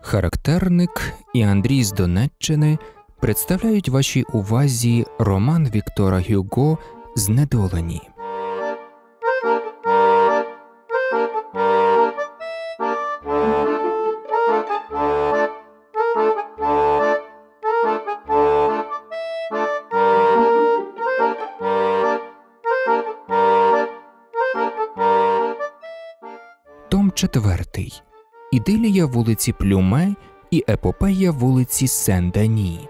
Характерник і Андрій з Донеччини представляють вашій увазі роман Віктора Гюго Знедолені. Том 4. Ідилія вулиці Плюме і епопея вулиці Сен-Дані.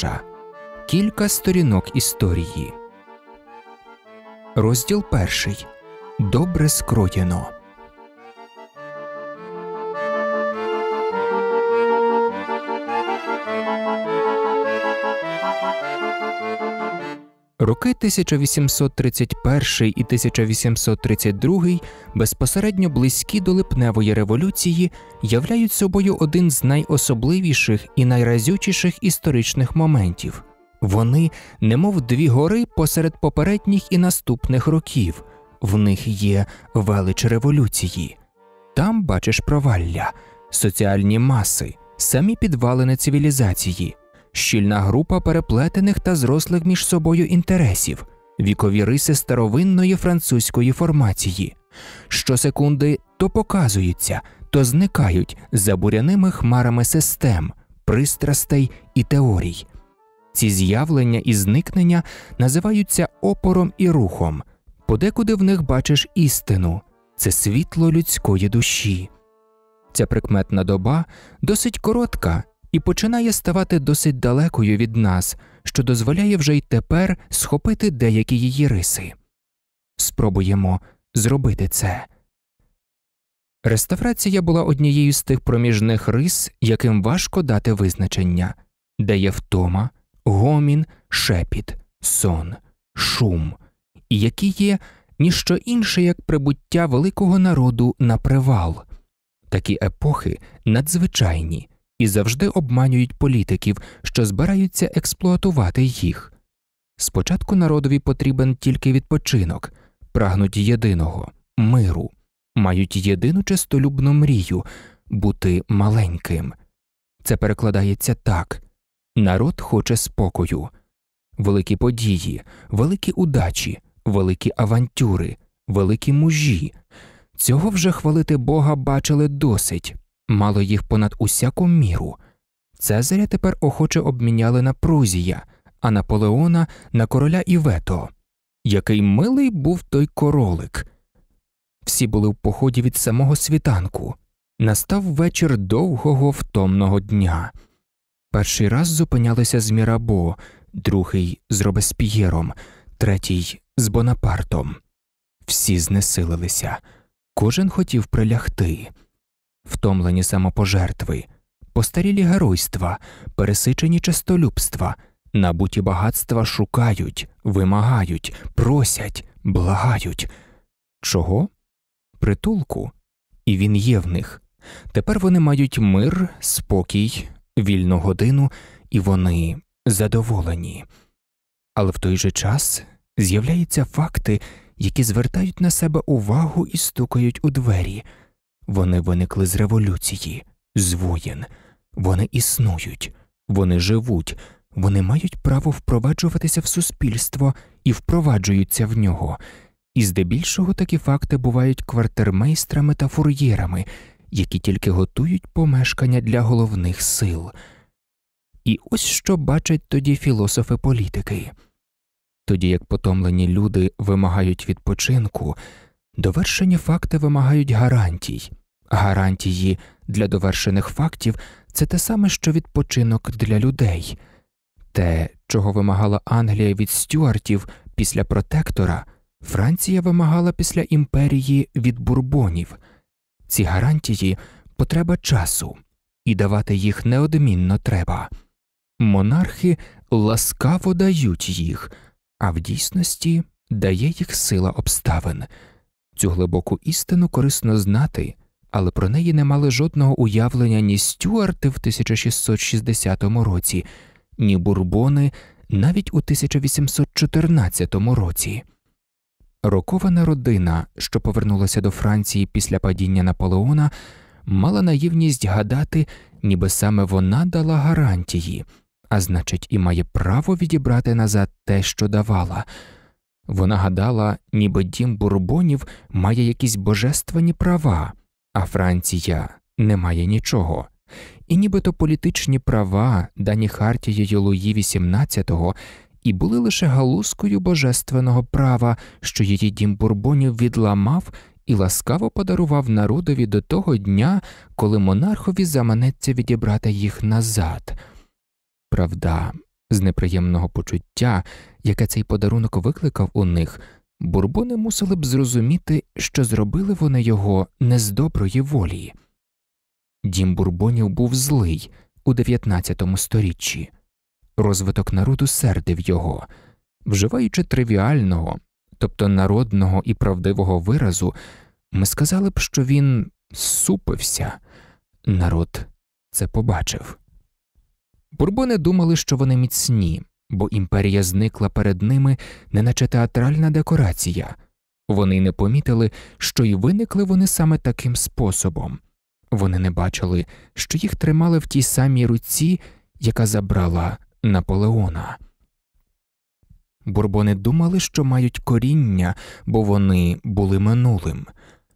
Куліша Кілька сторінок історії. Розділ перший. Добре скроєно. Роки 1831 і 1832 безпосередньо близькі до липневої революції являють собою один з найособливіших і найразючіших історичних моментів. Вони, немов дві гори посеред попередніх і наступних років, в них є велич революції. Там бачиш провалля, соціальні маси, самі підвалини цивілізації, щільна група переплетених та зрослих між собою інтересів, вікові риси старовинної французької формації, щосекунди то показуються, то зникають за буряними хмарами систем, пристрастей і теорій. Ці з'явлення і зникнення називаються опором і рухом, подекуди в них бачиш істину це світло людської душі. Ця прикметна доба досить коротка і починає ставати досить далекою від нас, що дозволяє вже й тепер схопити деякі її риси. Спробуємо зробити це. Реставрація була однією з тих проміжних рис, яким важко дати визначення, де є втома, гомін, шепіт, сон, шум, і які є ніщо інше як прибуття великого народу на привал. Такі епохи надзвичайні, і завжди обманюють політиків, що збираються експлуатувати їх. Спочатку народові потрібен тільки відпочинок, прагнуть єдиного миру, мають єдину чистолюбну мрію бути маленьким. Це перекладається так народ хоче спокою, великі події, великі удачі, великі авантюри, великі мужі. Цього вже хвалити Бога бачили досить, мало їх понад усяку міру. Цезаря тепер охоче обміняли на Прузія, а Наполеона на короля Івето, який милий був той королик. Всі були в поході від самого світанку. Настав вечір довгого втомного дня. Перший раз зупинялися з Мірабо, другий з Робеспієром, третій з Бонапартом. Всі знесилилися, кожен хотів прилягти втомлені самопожертви, постарілі геройства, пересичені частолюбства, набуті багатства шукають, вимагають, просять, благають. Чого? Притулку, і він є в них. Тепер вони мають мир, спокій, вільну годину, і вони задоволені. Але в той же час з'являються факти, які звертають на себе увагу і стукають у двері. Вони виникли з революції, з воєн, вони існують, вони живуть, вони мають право впроваджуватися в суспільство і впроваджуються в нього. І здебільшого такі факти бувають квартирмейстрами та фур'єрами, які тільки готують помешкання для головних сил. І ось що бачать тоді філософи політики. Тоді як потомлені люди вимагають відпочинку, довершені факти вимагають гарантій, Гарантії для довершених фактів це те саме, що відпочинок для людей, те, чого вимагала Англія від стюартів після протектора, Франція вимагала після імперії від бурбонів, ці гарантії потреба часу, і давати їх неодмінно треба. Монархи ласкаво дають їх, а в дійсності дає їх сила обставин. Цю глибоку істину корисно знати але про неї не мали жодного уявлення ні Стюарти в 1660 році, ні бурбони навіть у 1814 році. Рокована родина, що повернулася до Франції після падіння Наполеона, мала наївність гадати, ніби саме вона дала гарантії, а значить, і має право відібрати назад те, що давала. Вона гадала, ніби дім бурбонів має якісь божественні права а Франція не має нічого. І нібито політичні права, дані Хартією Луї XVIII, і були лише галузкою божественного права, що її дім бурбонів відламав і ласкаво подарував народові до того дня, коли монархові заманеться відібрати їх назад. Правда, з неприємного почуття, яке цей подарунок викликав у них бурбони мусили б зрозуміти, що зробили вони його не з доброї волі. Дім бурбонів був злий у XIX сторіччі, розвиток народу сердив його, вживаючи тривіального, тобто народного і правдивого виразу, ми сказали б, що він супився, народ це побачив. Бурбони думали, що вони міцні, бо імперія зникла перед ними, неначе театральна декорація. Вони не помітили, що й виникли вони саме таким способом. Вони не бачили, що їх тримали в тій самій руці, яка забрала Наполеона. Бурбони думали, що мають коріння, бо вони були минулим.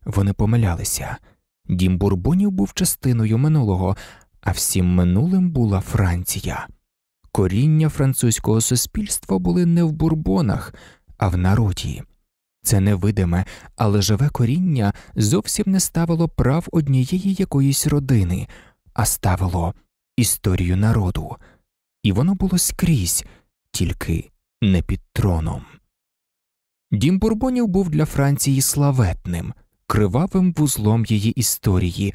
Вони помилялися. Дім бурбонів був частиною минулого, а всім минулим була Франція коріння французького суспільства були не в бурбонах, а в народі. Це невидиме, але живе коріння зовсім не ставило прав однієї якоїсь родини, а ставило історію народу, і воно було скрізь, тільки не під троном. Дім бурбонів був для Франції славетним, кривавим вузлом її історії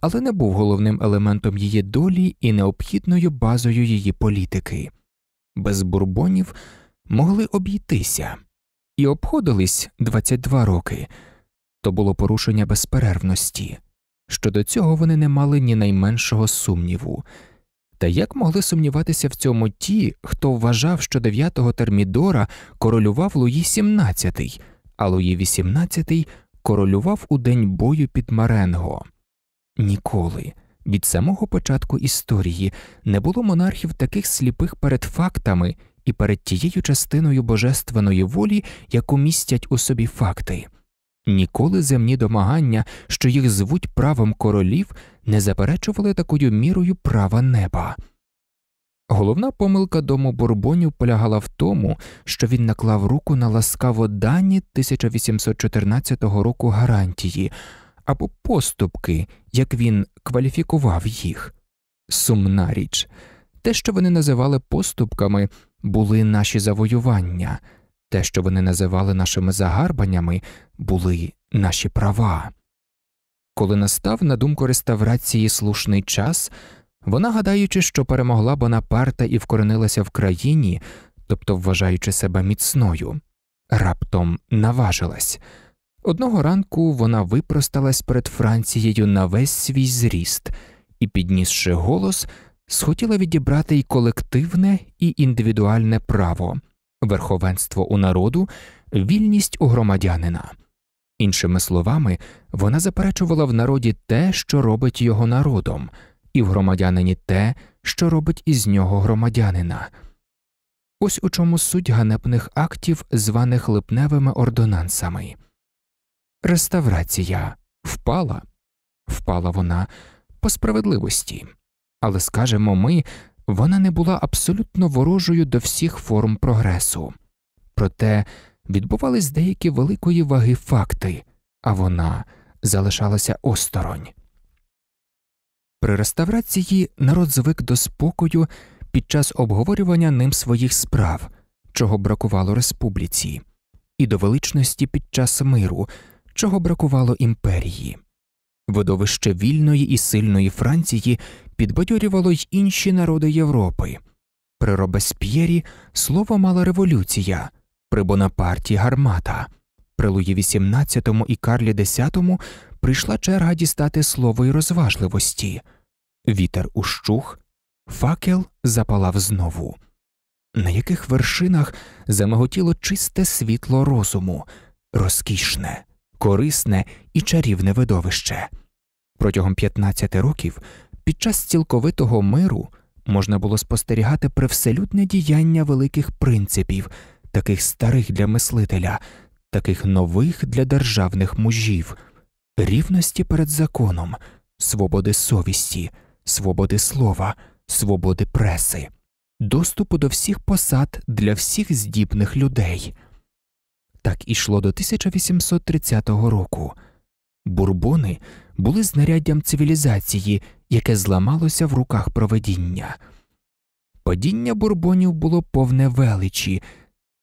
але не був головним елементом її долі і необхідною базою її політики. Без бурбонів могли обійтися і обходились 22 роки то було порушення безперервності. Щодо цього вони не мали ні найменшого сумніву. Та як могли сумніватися в цьому ті, хто вважав, що 9-го термідора королював Луї XVII, а Луї XVIII королював у день бою під Маренго? ніколи. Від самого початку історії не було монархів таких сліпих перед фактами і перед тією частиною божественної волі, яку містять у собі факти. Ніколи земні домагання, що їх звуть правом королів, не заперечували такою мірою права неба. Головна помилка дому Бурбонів полягала в тому, що він наклав руку на ласкаво дані 1814 року гарантії або поступки, як він кваліфікував їх. Сумна річ, те, що вони називали поступками, були наші завоювання, те, що вони називали нашими загарбаннями, були наші права. Коли настав на думку реставрації слушний час, вона, гадаючи, що перемогла Бонапарта і вкоренилася в країні, тобто вважаючи себе міцною, раптом наважилась. Одного ранку вона випросталась перед Францією на весь свій зріст і, піднісши голос, схотіла відібрати й колективне, і індивідуальне право, верховенство у народу, вільність у громадянина. Іншими словами, вона заперечувала в народі те, що робить його народом, і в громадянині те, що робить із нього громадянина. Ось у чому суть ганебних актів, званих липневими ордонансами. Реставрація впала, впала вона по справедливості, але скажемо ми, вона не була абсолютно ворожою до всіх форм прогресу, проте відбувались деякі великої ваги факти, а вона залишалася осторонь. При реставрації народ звик до спокою під час обговорювання ним своїх справ, чого бракувало республіці, і до величності під час миру чого бракувало імперії. Видовище вільної і сильної Франції підбадьорювало й інші народи Європи. При Робесп'єрі слово мала революція, при Бонапарті гармата, при Луї XVIII і Карлі X прийшла черга дістати слово й розважливості. Вітер ущух, факел запалав знову. На яких вершинах замиготіло чисте світло розуму, розкішне, корисне і чарівне видовище. Протягом 15 років під час цілковитого миру можна було спостерігати превселюдне діяння великих принципів, таких старих для мислителя, таких нових для державних мужів, рівності перед законом, свободи совісті, свободи слова, свободи преси, доступу до всіх посад для всіх здібних людей. Так ішло до 1830 року. Бурбони були знаряддям цивілізації, яке зламалося в руках проведіння. Падіння бурбонів було повне величі,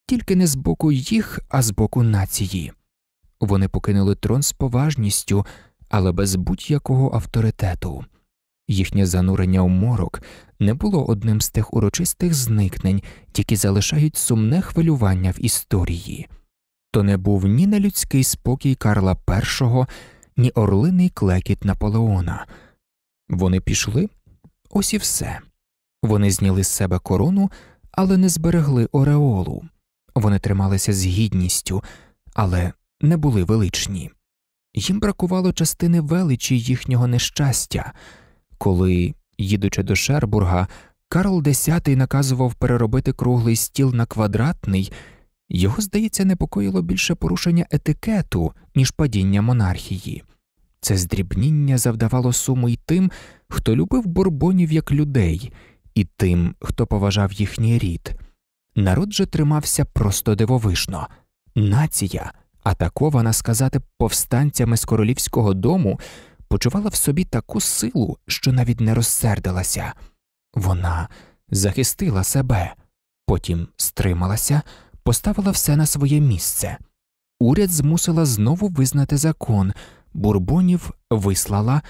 тільки не з боку їх, а з боку нації. Вони покинули трон з поважністю, але без будь-якого авторитету. Їхнє занурення в морок не було одним з тих урочистих зникнень, які залишають сумне хвилювання в історії то не був ні на людський спокій Карла І, ні орлиний клекіт Наполеона. Вони пішли, ось і все. Вони зняли з себе корону, але не зберегли Ореолу. Вони трималися з гідністю, але не були величні. Їм бракувало частини величі їхнього нещастя. Коли, їдучи до Шербурга, Карл X наказував переробити круглий стіл на квадратний його, здається, непокоїло більше порушення етикету, ніж падіння монархії. Це здрібніння завдавало суму й тим, хто любив бурбонів як людей, і тим, хто поважав їхній рід. Народ же тримався просто дивовижно. Нація, атакована сказати повстанцями з королівського дому, почувала в собі таку силу, що навіть не розсердилася. Вона захистила себе, потім стрималася поставила все на своє місце. Уряд змусила знову визнати закон, бурбонів вислала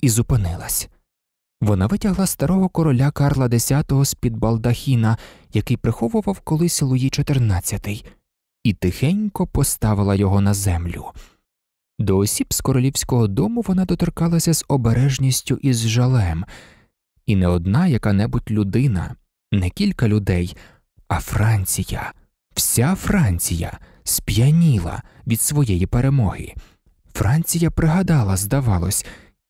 і зупинилась. Вона витягла старого короля Карла X з під балдахіна, який приховував колись Луї XIV, і тихенько поставила його на землю. До осіб з королівського дому вона доторкалася з обережністю і з жалем, і не одна яка небудь людина, не кілька людей, а Франція. Вся Франція сп'яніла від своєї перемоги. Франція пригадала, здавалось,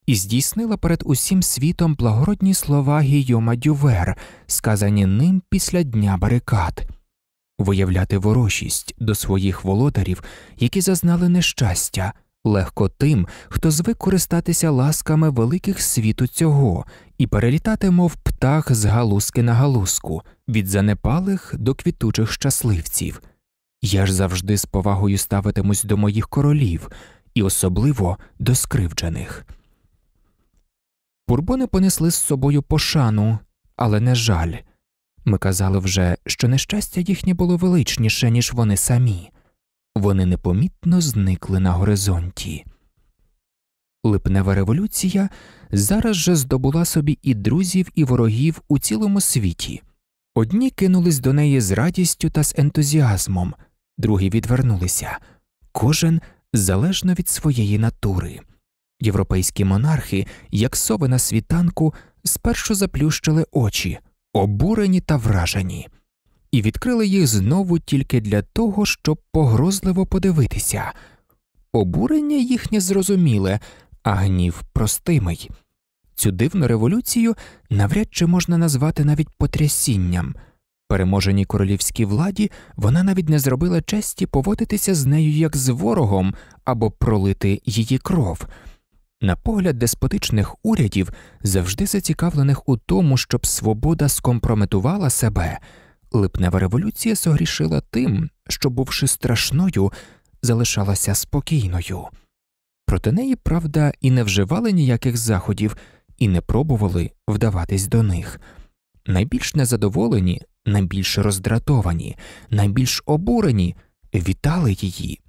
і здійснила перед усім світом благородні слова Гійома Дювер, сказані ним після дня барикад. Виявляти ворожість до своїх володарів, які зазнали нещастя, легко тим, хто звик користатися ласками великих світу цього і перелітати, мов птах з галузки на галузку, від занепалих до квітучих щасливців. Я ж завжди з повагою ставитимусь до моїх королів і особливо до скривджених. Бурбони понесли з собою пошану, але не жаль. Ми казали вже, що нещастя їхнє було величніше, ніж вони самі вони непомітно зникли на горизонті. Липнева революція зараз же здобула собі і друзів, і ворогів у цілому світі. Одні кинулись до неї з радістю та з ентузіазмом, другі відвернулися, кожен залежно від своєї натури. Європейські монархи, як сови на світанку, спершу заплющили очі, обурені та вражені і відкрили їх знову тільки для того, щоб погрозливо подивитися. Обурення їхнє зрозуміле, а гнів простимий. Цю дивну революцію навряд чи можна назвати навіть потрясінням. Переможеній королівській владі вона навіть не зробила честі поводитися з нею як з ворогом або пролити її кров. На погляд деспотичних урядів, завжди зацікавлених у тому, щоб свобода скомпрометувала себе, Липнева революція согрішила тим, що, бувши страшною, залишалася спокійною. Проти неї, правда, і не вживали ніяких заходів, і не пробували вдаватись до них. Найбільш незадоволені, найбільш роздратовані, найбільш обурені вітали її.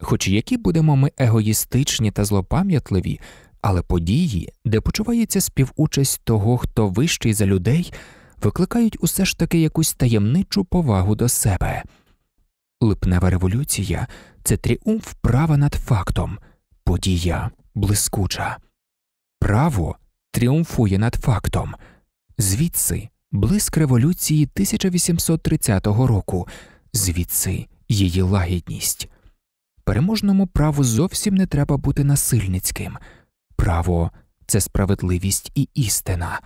Хоч які будемо ми егоїстичні та злопам'ятливі, але події, де почувається співучасть того, хто вищий за людей викликають усе ж таки якусь таємничу повагу до себе. Липнева революція це тріумф права над фактом, подія блискуча. Право тріумфує над фактом, звідси блиск революції 1830 року, звідси її лагідність. Переможному праву зовсім не треба бути насильницьким. Право це справедливість і істина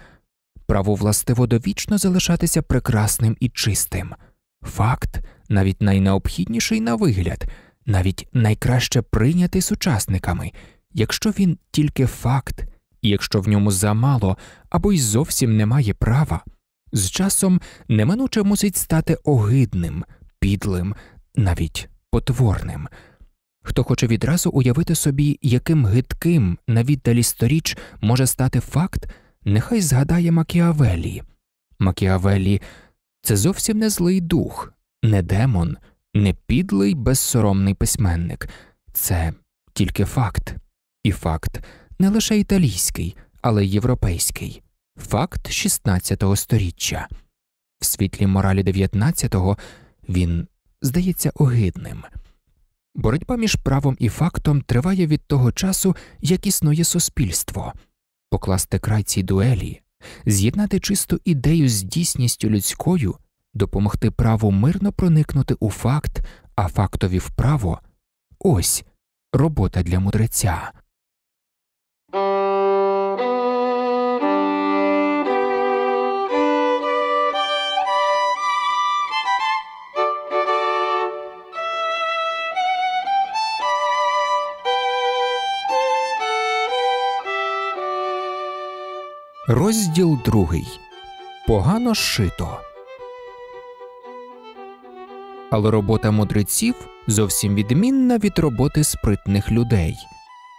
право властиво довічно залишатися прекрасним і чистим. Факт, навіть найнеобхідніший на вигляд, навіть найкраще прийнятий сучасниками, якщо він тільки факт, і якщо в ньому замало або й зовсім немає права, з часом неминуче мусить стати огидним, підлим, навіть потворним. Хто хоче відразу уявити собі, яким гидким на віддалі сторіч може стати факт нехай згадає Макіавелі. Макіавелі це зовсім не злий дух, не демон, не підлий, безсоромний письменник, це тільки факт, і факт не лише італійський, але й європейський, факт 16 століття. В світлі моралі 19-го він здається огидним. Боротьба між правом і фактом триває від того часу, як існує суспільство покласти край цій дуелі, з'єднати чисту ідею з дійсністю людською, допомогти праву мирно проникнути у факт, а фактові вправо ось робота для мудреця. Розділ другий. Погано шито. Але робота мудреців зовсім відмінна від роботи спритних людей.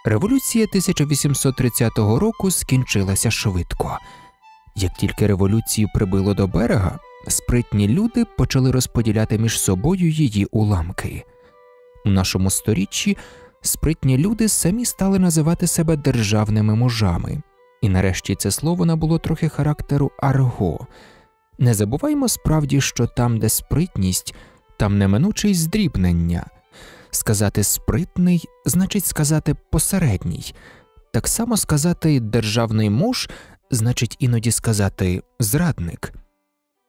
Революція 1830 року скінчилася швидко. Як тільки революцію прибило до берега, спритні люди почали розподіляти між собою її уламки. У нашому сторіччі спритні люди самі стали називати себе державними мужами. І нарешті це слово набуло трохи характеру арго. Не забуваймо справді, що там, де спритність, там неминучий здрібнення. Сказати спритний значить сказати посередній, так само сказати державний муж значить іноді сказати зрадник.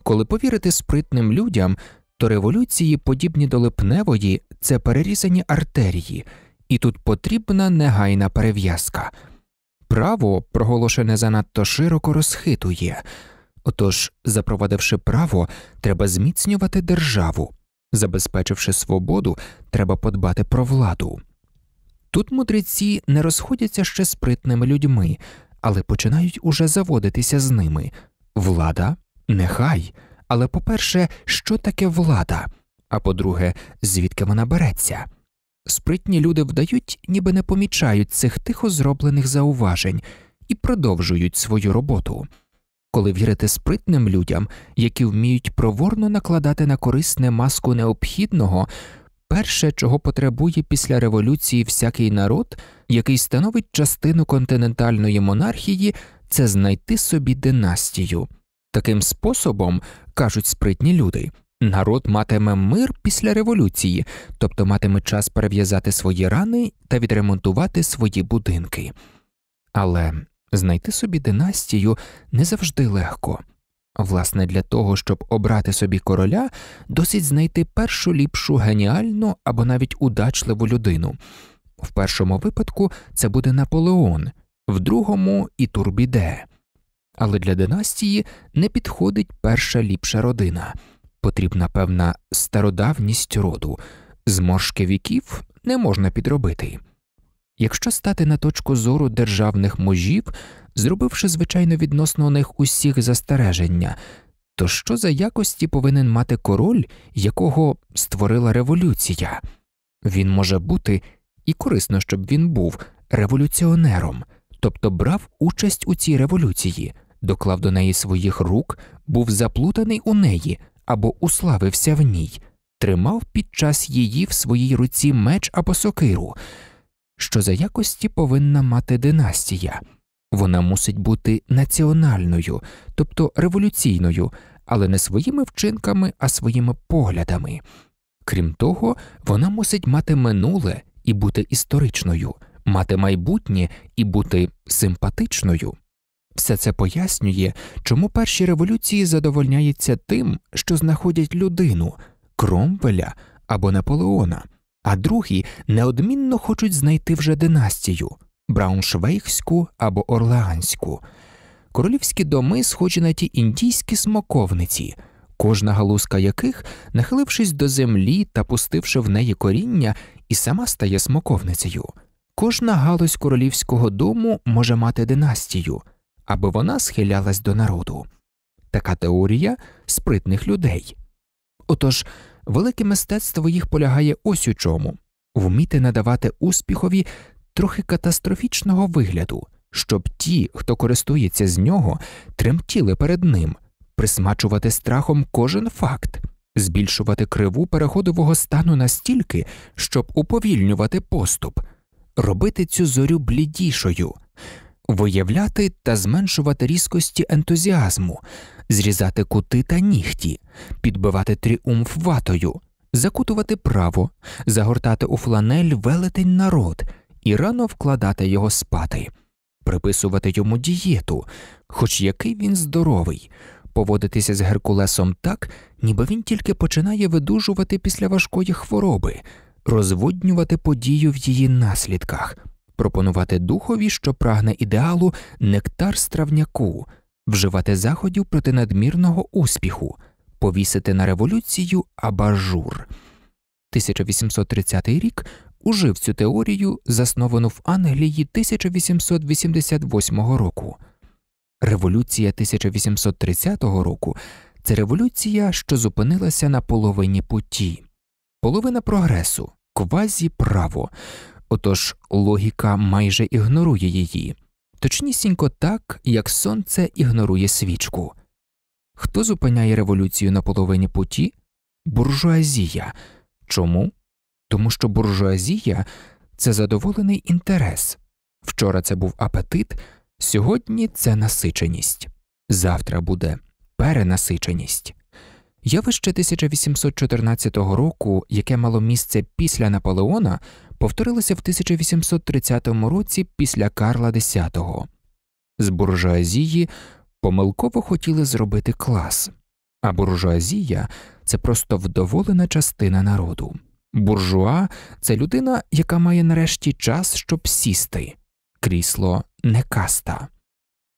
Коли повірити спритним людям, то революції, подібні до липневої, це перерізані артерії, і тут потрібна негайна перев'язка право, проголошене занадто широко розхитує. Отож, запровадивши право, треба зміцнювати державу, забезпечивши свободу, треба подбати про владу. Тут мудреці не розходяться ще спритними людьми, але починають уже заводитися з ними. Влада нехай. Але по перше, що таке влада? А по друге, звідки вона береться? Спритні люди вдають, ніби не помічають цих тихо зроблених зауважень і продовжують свою роботу. Коли вірити спритним людям, які вміють проворно накладати на корисне маску необхідного, перше, чого потребує після революції всякий народ, який становить частину континентальної монархії, це знайти собі династію. Таким способом, кажуть спритні люди, Народ матиме мир після революції, тобто матиме час перев'язати свої рани та відремонтувати свої будинки. Але знайти собі династію не завжди легко. Власне, для того, щоб обрати собі короля, досить знайти першу ліпшу геніальну або навіть удачливу людину. В першому випадку це буде Наполеон, в другому і Турбіде. Але для династії не підходить перша ліпша родина потрібна певна стародавність роду, зморшки віків не можна підробити. Якщо стати на точку зору державних мужів, зробивши, звичайно, відносно них усіх застереження, то що за якості повинен мати король, якого створила революція? Він може бути і корисно, щоб він був революціонером, тобто брав участь у цій революції, доклав до неї своїх рук, був заплутаний у неї, або уславився в ній, тримав під час її в своїй руці меч або сокиру, що за якості повинна мати династія. Вона мусить бути національною, тобто революційною, але не своїми вчинками, а своїми поглядами. Крім того, вона мусить мати минуле і бути історичною, мати майбутнє і бути симпатичною. Все це пояснює, чому перші революції задовольняються тим, що знаходять людину, Кромвеля або Наполеона, а другі неодмінно хочуть знайти вже династію Брауншвейгську або Орлеанську. Королівські доми схожі на ті індійські смоковниці, кожна галузка яких, нахилившись до землі та пустивши в неї коріння, і сама стає смоковницею. Кожна галузь королівського дому може мати династію аби вона схилялась до народу. Така теорія спритних людей. Отож, велике мистецтво їх полягає ось у чому вміти надавати успіхові трохи катастрофічного вигляду, щоб ті, хто користується з нього, тремтіли перед ним, присмачувати страхом кожен факт, збільшувати криву переходового стану настільки, щоб уповільнювати поступ, робити цю зорю блідішою виявляти та зменшувати різкості ентузіазму, зрізати кути та нігті, підбивати тріумф ватою, закутувати право, загортати у фланель велетень народ і рано вкладати його спати, приписувати йому дієту, хоч який він здоровий. Поводитися з Геркулесом так, ніби він тільки починає видужувати після важкої хвороби, розводнювати подію в її наслідках, пропонувати духові, що прагне ідеалу, нектар стравняку, вживати заходів проти надмірного успіху, повісити на революцію абажур. 1830 рік ужив цю теорію, засновану в Англії 1888 року. Революція 1830 року це революція, що зупинилася на половині путі, половина прогресу, квазі право, Отож логіка майже ігнорує її, точнісінько так, як сонце ігнорує свічку. Хто зупиняє революцію на половині путі? Буржуазія. Чому? Тому що буржуазія це задоволений інтерес. Вчора це був апетит, сьогодні це насиченість, завтра буде перенасиченість. Явище 1814 року, яке мало місце після Наполеона, повторилася в 1830 році після Карла X. З буржуазії помилково хотіли зробити клас, а буржуазія це просто вдоволена частина народу. Буржуа це людина, яка має нарешті час, щоб сісти, крісло не каста.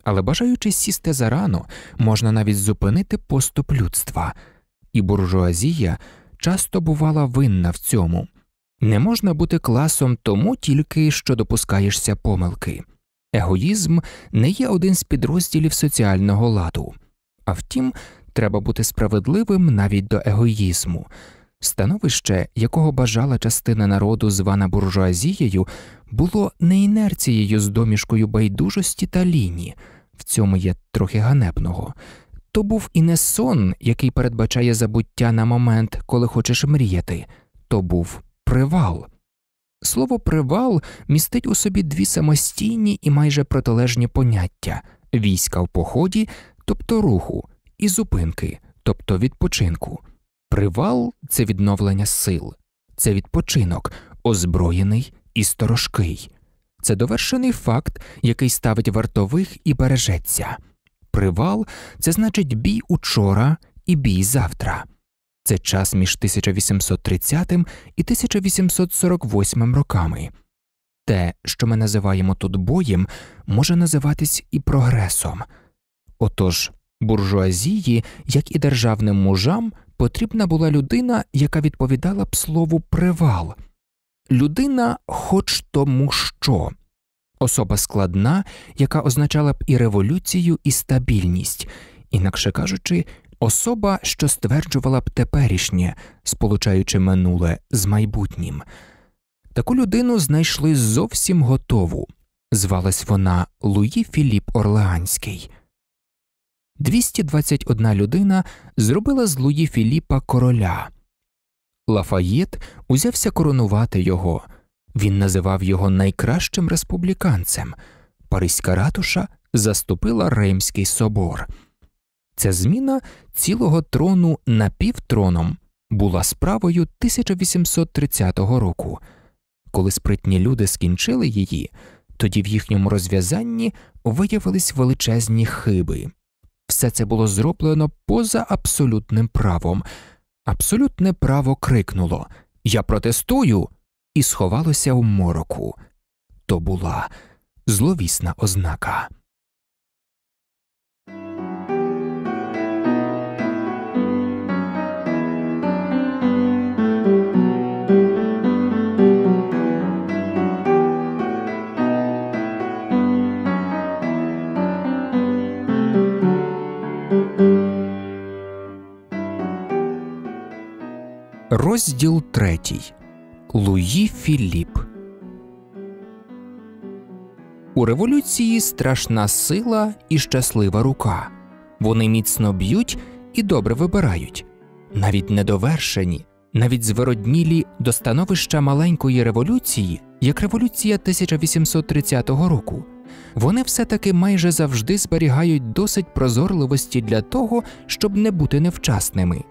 Але бажаючи сісти зарано, можна навіть зупинити поступ людства, і буржуазія часто бувала винна в цьому. Не можна бути класом тому тільки, що допускаєшся помилки. Егоїзм не є один з підрозділів соціального ладу. А втім, треба бути справедливим навіть до егоїзму. Становище, якого бажала частина народу, звана буржуазією, було не інерцією з домішкою байдужості та ліні, в цьому є трохи ганебного. То був і не сон, який передбачає забуття на момент, коли хочеш мріяти, то був привал. Слово привал містить у собі дві самостійні і майже протилежні поняття війська в поході, тобто руху, і зупинки, тобто відпочинку. Привал це відновлення сил, це відпочинок, озброєний і сторожкий. Це довершений факт, який ставить вартових і бережеться. Привал це значить бій учора і бій завтра. Це час між 1830 і 1848 роками. Те, що ми називаємо тут боєм, може називатись і прогресом. Отож, буржуазії, як і державним мужам, потрібна була людина, яка відповідала б слову привал, людина, хоч тому що, особа складна, яка означала б і революцію, і стабільність, інакше кажучи, Особа, що стверджувала б теперішнє, сполучаючи минуле з майбутнім. Таку людину знайшли зовсім готову. Звалась вона Луї Філіп Орлеанський. 221 людина зробила з Луї Філіпа короля. Лафаєт узявся коронувати його. Він називав його найкращим республіканцем. Паризька ратуша заступила Римський собор. Ця зміна цілого трону напівтроном була справою 1830 року. Коли спритні люди скінчили її, тоді в їхньому розв'язанні виявились величезні хиби. Все це було зроблено поза абсолютним правом. Абсолютне право крикнуло Я протестую! і сховалося в мороку. То була зловісна ознака. Розділ третій. Луї Філіп. У революції страшна сила і щаслива рука. Вони міцно б'ють і добре вибирають. Навіть недовершені, навіть звероднілі до становища маленької революції, як революція 1830 року. Вони все таки майже завжди зберігають досить прозорливості для того, щоб не бути невчасними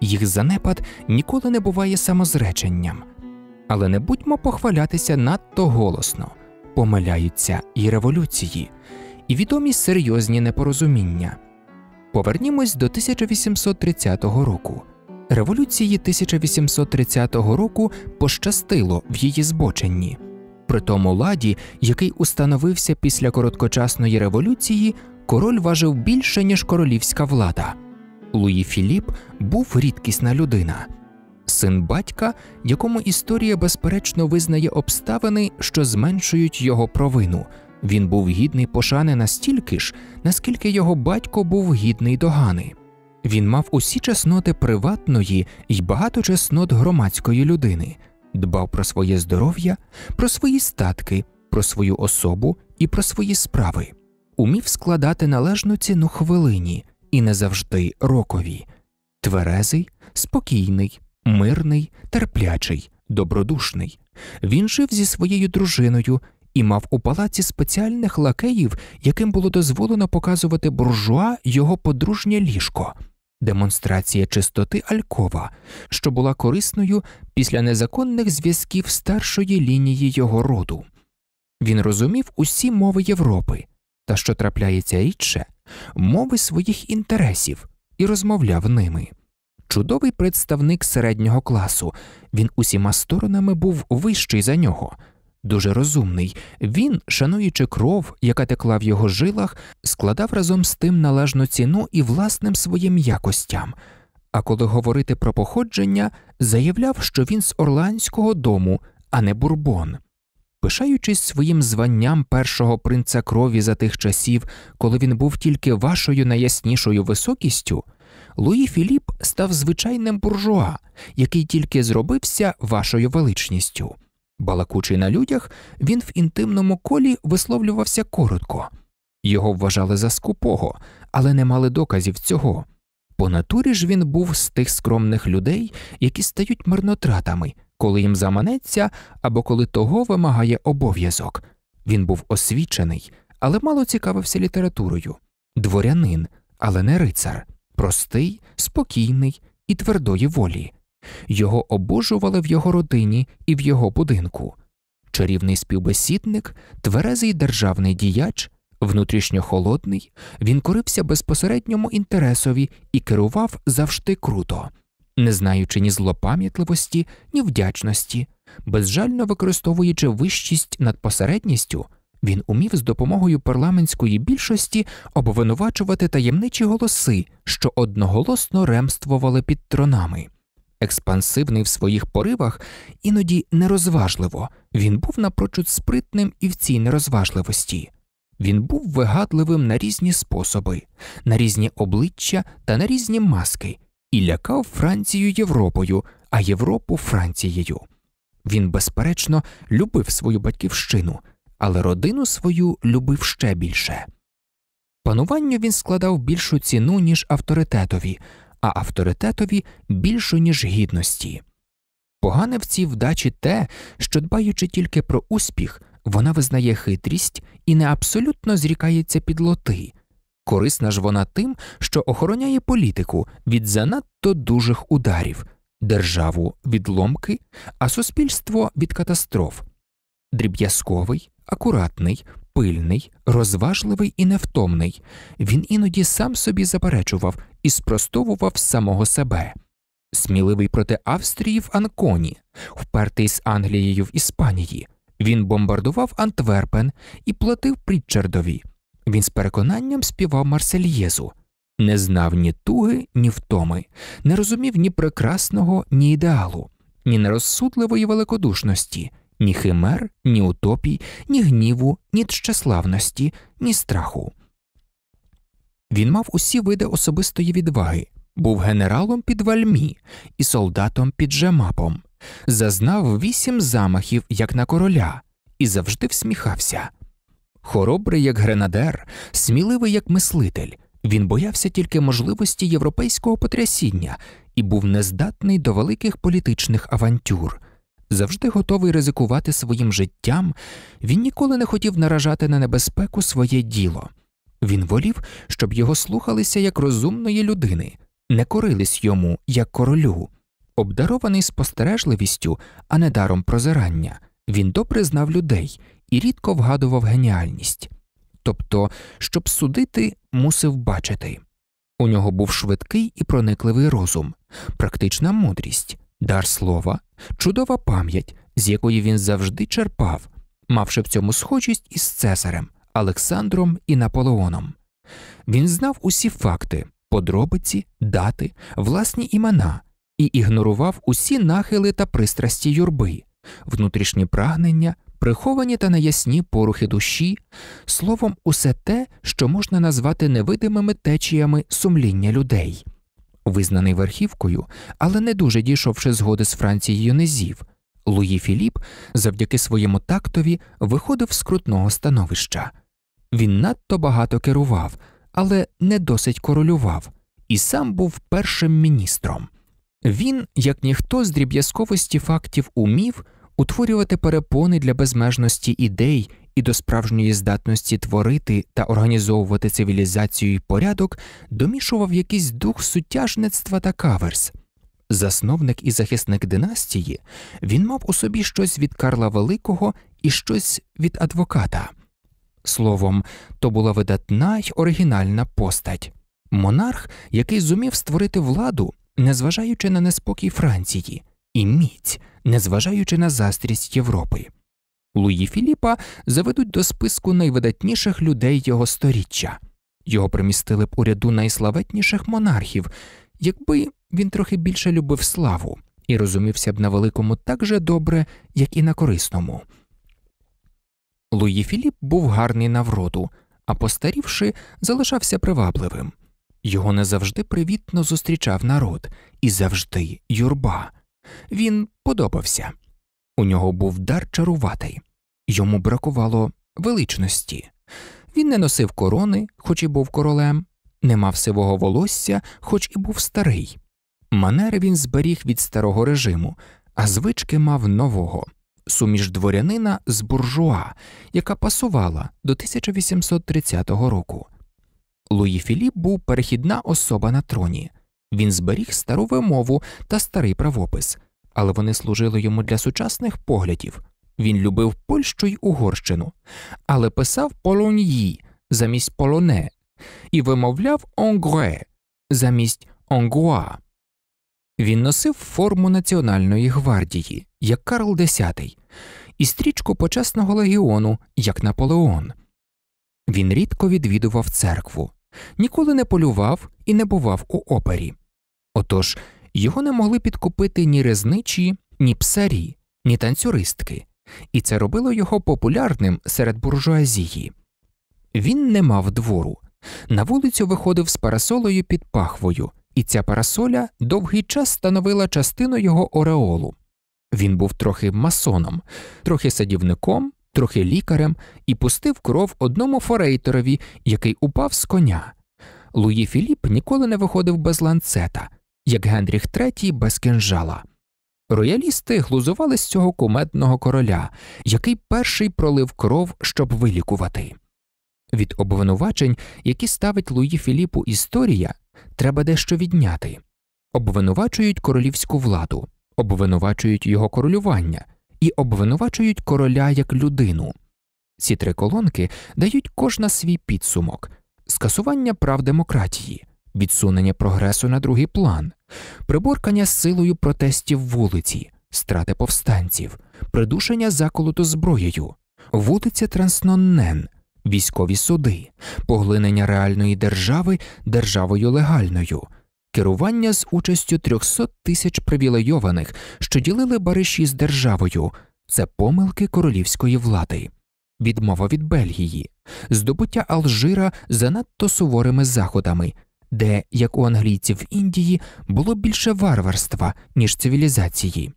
їх занепад ніколи не буває самозреченням. Але не будьмо похвалятися надто голосно, помиляються і революції, і відомі серйозні непорозуміння. Повернімось до 1830 року. Революції 1830 року пощастило в її збоченні. При тому ладі, який установився після короткочасної революції, король важив більше ніж королівська влада. Луї Філіп був рідкісна людина, син батька, якому історія безперечно визнає обставини, що зменшують його провину. Він був гідний пошани настільки ж, наскільки його батько був гідний догани. Він мав усі чесноти приватної і багато чеснот громадської людини, дбав про своє здоров'я, про свої статки, про свою особу і про свої справи, умів складати належну ціну хвилині, і не завжди рокові тверезий, спокійний, мирний, терплячий, добродушний. Він жив зі своєю дружиною і мав у палаці спеціальних лакеїв, яким було дозволено показувати буржуа його подружнє ліжко. Демонстрація чистоти Алькова, що була корисною після незаконних зв'язків старшої лінії його роду. Він розумів усі мови Європи, та що трапляється рідше, мови своїх інтересів і розмовляв ними. Чудовий представник середнього класу, він усіма сторонами був вищий за нього. Дуже розумний, він, шануючи кров, яка текла в його жилах, складав разом з тим належну ціну і власним своїм якостям. А коли говорити про походження, заявляв, що він з орландського дому, а не бурбон пишаючись своїм званням першого принца крові за тих часів, коли він був тільки вашою найяснішою високістю, Луї Філіп став звичайним буржуа, який тільки зробився вашою величністю. Балакучий на людях, він в інтимному колі висловлювався коротко. Його вважали за скупого, але не мали доказів цього. По натурі ж він був з тих скромних людей, які стають марнотратами коли їм заманеться або коли того вимагає обов'язок. Він був освічений, але мало цікавився літературою, дворянин, але не рицар, простий, спокійний і твердої волі. Його обожували в його родині і в його будинку. Чарівний співбесідник, тверезий державний діяч, внутрішньо холодний, він корився безпосередньому інтересові і керував завжди круто не знаючи ні злопам'ятливості, ні вдячності, безжально використовуючи вищість над посередністю, він умів з допомогою парламентської більшості обвинувачувати таємничі голоси, що одноголосно ремствували під тронами. Експансивний в своїх поривах, іноді нерозважливо, він був напрочуд спритним і в цій нерозважливості. Він був вигадливим на різні способи, на різні обличчя та на різні маски, і лякав Францію Європою, а Європу Францією. Він, безперечно, любив свою батьківщину, але родину свою любив ще більше. Пануванню він складав більшу ціну, ніж авторитетові, а авторитетові більшу, ніж гідності. Погане в цій вдачі те, що, дбаючи тільки про успіх, вона визнає хитрість і не абсолютно зрікається підлоти, Корисна ж вона тим, що охороняє політику від занадто дужих ударів, державу від ломки, а суспільство від катастроф, дріб'язковий, акуратний, пильний, розважливий і невтомний. Він іноді сам собі заперечував і спростовував самого себе. Сміливий проти Австрії в Анконі, впертий з Англією в Іспанії. Він бомбардував Антверпен і платив Прітчардові. Він з переконанням співав Марсельєзу, не знав ні туги, ні втоми, не розумів ні прекрасного, ні ідеалу, ні нерозсудливої великодушності, ні химер, ні утопій, ні гніву, ні тщеславності, ні страху. Він мав усі види особистої відваги, був генералом під вальмі і солдатом під жемапом, зазнав вісім замахів, як на короля, і завжди всміхався хоробрий як гренадер, сміливий як мислитель. Він боявся тільки можливості європейського потрясіння і був нездатний до великих політичних авантюр. Завжди готовий ризикувати своїм життям, він ніколи не хотів наражати на небезпеку своє діло. Він волів, щоб його слухалися як розумної людини, не корились йому, як королю. Обдарований спостережливістю, а не даром прозирання, він добре знав людей і рідко вгадував геніальність. Тобто, щоб судити, мусив бачити. У нього був швидкий і проникливий розум, практична мудрість, дар слова, чудова пам'ять, з якої він завжди черпав, мавши в цьому схожість із Цезарем, Олександром і Наполеоном. Він знав усі факти, подробиці, дати, власні імена і ігнорував усі нахили та пристрасті юрби, внутрішні прагнення, приховані та неясні порухи душі, словом, усе те, що можна назвати невидимими течіями сумління людей, визнаний верхівкою, але не дуже дійшовши згоди з Францією низів, Луї Філіп завдяки своєму тактові виходив з крутного становища. Він надто багато керував, але не досить королював, і сам був першим міністром. Він, як ніхто з дріб'язковості фактів умів, утворювати перепони для безмежності ідей і до справжньої здатності творити та організовувати цивілізацію і порядок, домішував якийсь дух сутяжництва та каверс. Засновник і захисник династії, він мав у собі щось від Карла Великого і щось від адвоката. Словом, то була видатна й оригінальна постать монарх, який зумів створити владу, незважаючи на неспокій Франції, і міць, незважаючи на застрість Європи. Луї Філіпа заведуть до списку найвидатніших людей його сторіччя. Його примістили б у ряду найславетніших монархів, якби він трохи більше любив славу і розумівся б на великому так же добре, як і на корисному. Луї Філіп був гарний на вроду, а постарівши, залишався привабливим. Його не завжди привітно зустрічав народ і завжди юрба, він подобався. У нього був дар чаруватий, йому бракувало величності. Він не носив корони, хоч і був королем, не мав сивого волосся, хоч і був старий. Манери він зберіг від старого режиму, а звички мав нового суміш дворянина з буржуа, яка пасувала до 1830 року. Луї Філіп був перехідна особа на троні, він зберіг стару вимову та старий правопис, але вони служили йому для сучасних поглядів. Він любив Польщу й Угорщину, але писав полоньї замість полоне і вимовляв онгре замість онгуа. Він носив форму Національної гвардії, як Карл X, і стрічку почесного легіону, як Наполеон. Він рідко відвідував церкву, ніколи не полював і не бував у опері. Отож, його не могли підкупити ні резничі, ні псарі, ні танцюристки, і це робило його популярним серед буржуазії. Він не мав двору. На вулицю виходив з парасолою під пахвою, і ця парасоля довгий час становила частину його ореолу. Він був трохи масоном, трохи садівником, трохи лікарем і пустив кров одному форейтерові, який упав з коня. Луї Філіп ніколи не виходив без ланцета, як Генріх III без кинжала. Роялісти глузували з цього кумедного короля, який перший пролив кров, щоб вилікувати. Від обвинувачень, які ставить Луї Філіпу історія, треба дещо відняти обвинувачують королівську владу, обвинувачують його королювання і обвинувачують короля як людину. Ці три колонки дають кожна свій підсумок скасування прав демократії, відсунення прогресу на другий план, приборкання з силою протестів вулиці, страти повстанців, придушення заколоту зброєю, вулиця Трансноннен, військові суди, поглинення реальної держави державою легальною керування з участю 300 тисяч привілейованих, що ділили бариші з державою, це помилки королівської влади, відмова від Бельгії, здобуття Алжира занадто суворими заходами, де, як у англійців Індії, було більше варварства, ніж цивілізації,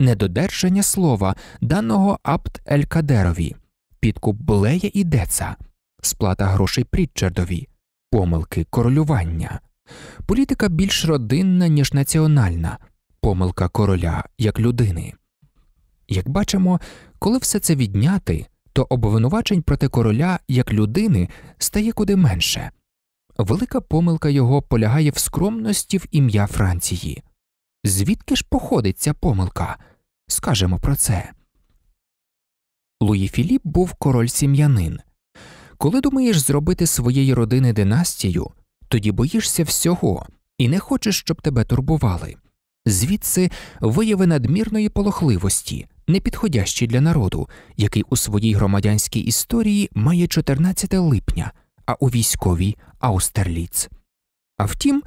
недодержання слова, даного Абд Ель Кадерові, підкуп Блея і Деца, сплата грошей Прітчардові, помилки королювання. Політика більш родинна, ніж національна, помилка короля як людини. Як бачимо, коли все це відняти, то обвинувачень проти короля як людини стає куди менше. Велика помилка його полягає в скромності в ім'я Франції. Звідки ж походить ця помилка? Скажемо про це. Луї Філіп був король сім'янин. Коли думаєш зробити своєї родини династію, тоді боїшся всього і не хочеш, щоб тебе турбували, звідси вияви надмірної полохливості, непідходящі для народу, який у своїй громадянській історії має 14 липня, а у військовій Аустерліц. А втім,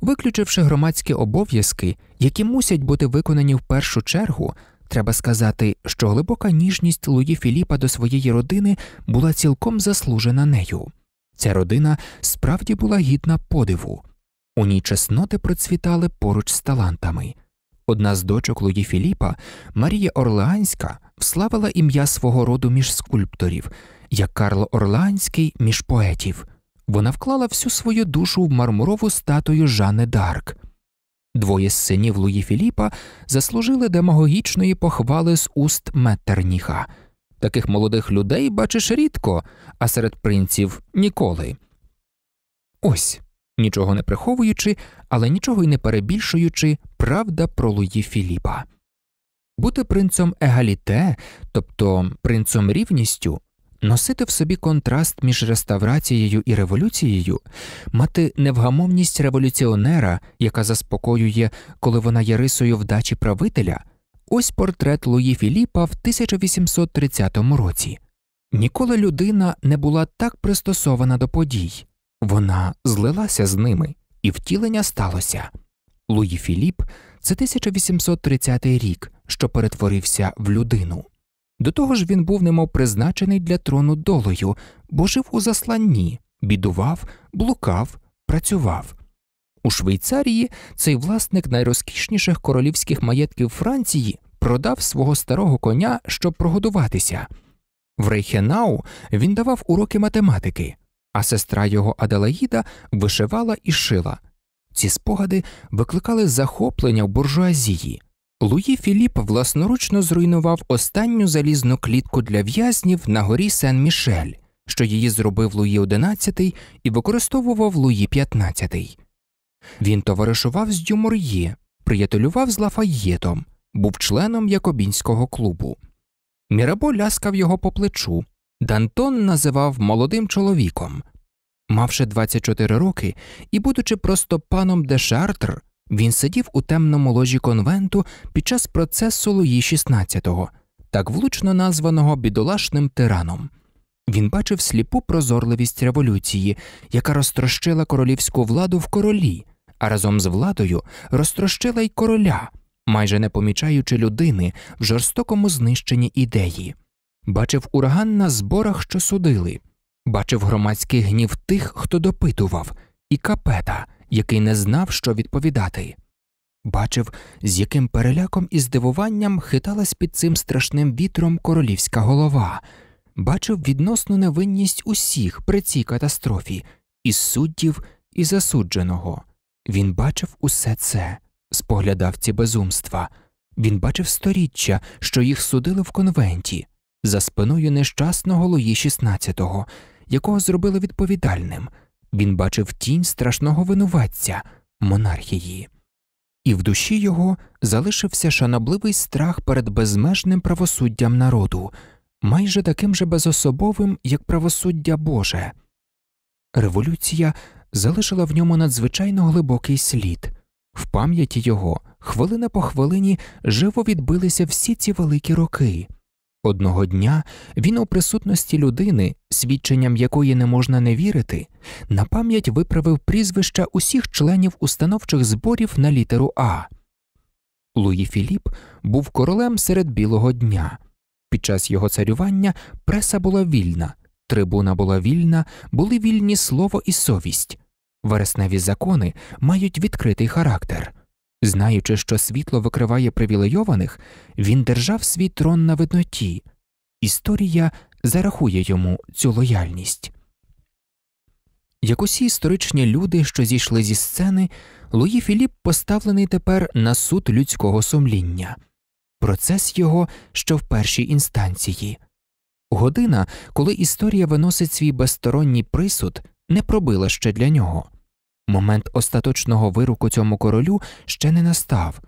виключивши громадські обов'язки, які мусять бути виконані в першу чергу. Треба сказати, що глибока ніжність Луї Філіпа до своєї родини була цілком заслужена нею. Ця родина справді була гідна подиву, у ній чесноти процвітали поруч з талантами. Одна з дочок Луї Філіпа, Марія Орлеанська, вславила ім'я свого роду між скульпторів, як Карло Орлеанський між поетів. Вона вклала всю свою душу в мармурову статую Жанни Дарк. Двоє з синів Луї Філіпа заслужили демагогічної похвали з уст Меттерніха – таких молодих людей бачиш рідко, а серед принців ніколи. Ось, нічого не приховуючи, але нічого й не перебільшуючи, правда про Луї Філіпа. Бути принцом егаліте, тобто принцом рівністю, носити в собі контраст між реставрацією і революцією, мати невгамовність революціонера, яка заспокоює, коли вона є рисою вдачі правителя. Ось портрет Луї Філіпа в 1830 році. Ніколи людина не була так пристосована до подій, вона злилася з ними, і втілення сталося. Луї Філіп це 1830 рік, що перетворився в людину. До того ж він був немов призначений для трону долою, бо жив у засланні, бідував, блукав, працював. У Швейцарії цей власник найрозкішніших королівських маєтків Франції продав свого старого коня, щоб прогодуватися. В Рейхенау він давав уроки математики, а сестра його Аделаїда вишивала і шила. Ці спогади викликали захоплення в буржуазії. Луї Філіп власноручно зруйнував останню залізну клітку для в'язнів на горі Сен Мішель, що її зробив Луї XI і використовував Луї XV. Він товаришував з Дюмор'є, приятелював з Лафаєтом, був членом Якобінського клубу. Мірабо ляскав його по плечу. Дантон називав молодим чоловіком. Мавши 24 роки і, будучи просто паном де Шартр, він сидів у темному ложі конвенту під час процесу Луї XVI, так влучно названого бідолашним тираном. Він бачив сліпу прозорливість революції, яка розтрощила королівську владу в королі, а разом з владою розтрощила й короля, майже не помічаючи людини в жорстокому знищенні ідеї, бачив ураган на зборах, що судили, бачив громадський гнів тих, хто допитував, і капета, який не знав, що відповідати. Бачив, з яким переляком і здивуванням хиталась під цим страшним вітром королівська голова, бачив відносну невинність усіх при цій катастрофі, і суддів, і засудженого. Він бачив усе це, споглядав ці безумства, він бачив сторіччя, що їх судили в конвенті, за спиною нещасного Луї 16 якого зробили відповідальним. Він бачив тінь страшного винуватця, монархії, і в душі його залишився шанобливий страх перед безмежним правосуддям народу, майже таким же безособовим, як правосуддя Боже. Революція залишила в ньому надзвичайно глибокий слід. В пам'яті його хвилина по хвилині живо відбилися всі ці великі роки. Одного дня він у присутності людини, свідченням якої не можна не вірити, на пам'ять виправив прізвища усіх членів установчих зборів на літеру А. Луї Філіп був королем серед білого дня. Під час його царювання преса була вільна, трибуна була вільна, були вільні слово і совість вересневі закони мають відкритий характер. Знаючи, що світло викриває привілейованих, він держав свій трон на видноті. Історія зарахує йому цю лояльність. Як усі історичні люди, що зійшли зі сцени, Луї Філіп поставлений тепер на суд людського сумління, процес його ще в першій інстанції. Година, коли історія виносить свій безсторонній присуд, не пробила ще для нього. Момент остаточного вироку цьому королю ще не настав.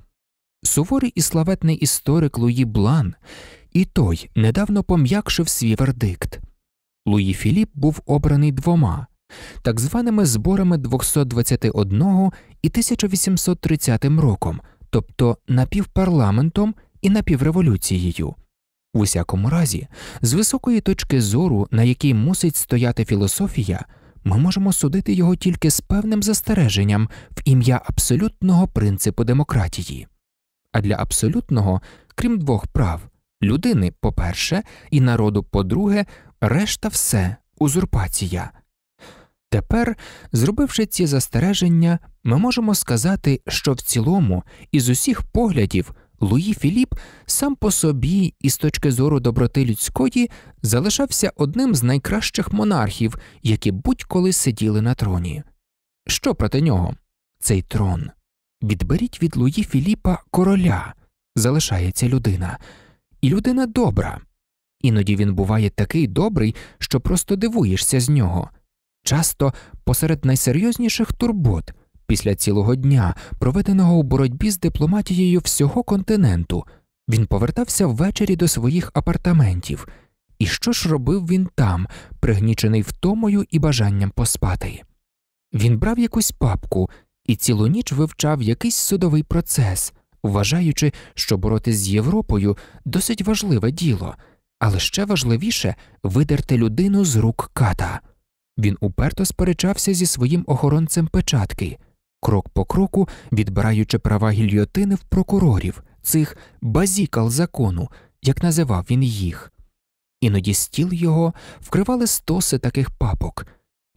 Суворий і славетний історик Луї Блан і той недавно пом'якшив свій вердикт. Луї Філіп був обраний двома так званими зборами 221 і 1830 роком, тобто напівпарламентом і напівреволюцією. У всякому разі, з високої точки зору, на якій мусить стояти філософія ми можемо судити його тільки з певним застереженням в ім'я абсолютного принципу демократії. А для абсолютного, крім двох прав людини по перше, і народу по друге, решта все узурпація. Тепер, зробивши ці застереження, ми можемо сказати, що в цілому із усіх поглядів Луї Філіп сам по собі, і з точки зору доброти людської, залишався одним з найкращих монархів, які будь-коли сиділи на троні. Що проти нього? Цей трон. Відберіть від Луї Філіпа короля, залишається людина, і людина добра. Іноді він буває такий добрий, що просто дивуєшся з нього, часто посеред найсерйозніших турбот після цілого дня, проведеного у боротьбі з дипломатією всього континенту, він повертався ввечері до своїх апартаментів. І що ж робив він там, пригнічений втомою і бажанням поспати? Він брав якусь папку і цілу ніч вивчав якийсь судовий процес, вважаючи, що боротись з Європою досить важливе діло, але ще важливіше видерти людину з рук ката. Він уперто сперечався зі своїм охоронцем печатки крок по кроку відбираючи права гільйотини в прокурорів, цих базікал закону, як називав він їх. Іноді стіл його вкривали стоси таких папок,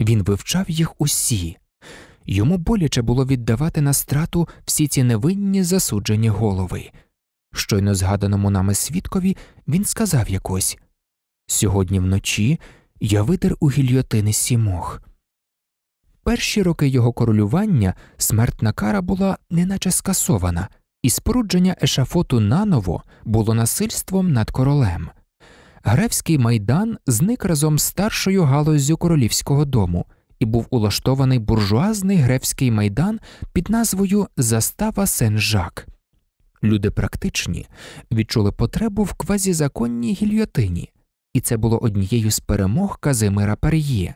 він вивчав їх усі. Йому боляче було віддавати на страту всі ці невинні засуджені голови. Щойно згаданому нами свідкові він сказав якось Сьогодні вночі я витер у гільйотини сімох перші роки його королювання смертна кара була неначе скасована, і спорудження ешафоту наново було насильством над королем. Гревський майдан зник разом з старшою галузю королівського дому і був улаштований буржуазний гревський майдан під назвою Застава Сен-Жак. Люди практичні відчули потребу в квазізаконній гільйотині, і це було однією з перемог Казимира Пар'є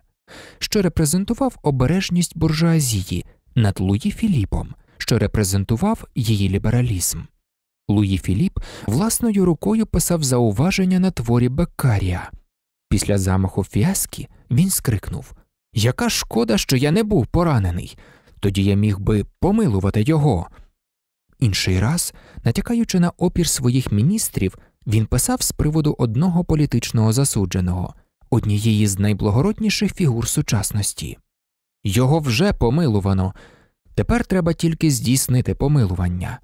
що репрезентував обережність буржуазії над Луї Філіпом, що репрезентував її лібералізм. Луї Філіп власною рукою писав зауваження на творі Беккарія. Після замаху фіаскі він скрикнув Яка шкода, що я не був поранений, тоді я міг би помилувати його. Інший раз, натякаючи на опір своїх міністрів, він писав з приводу одного політичного засудженого однієї з найблагородніших фігур сучасності. Його вже помилувано, тепер треба тільки здійснити помилування.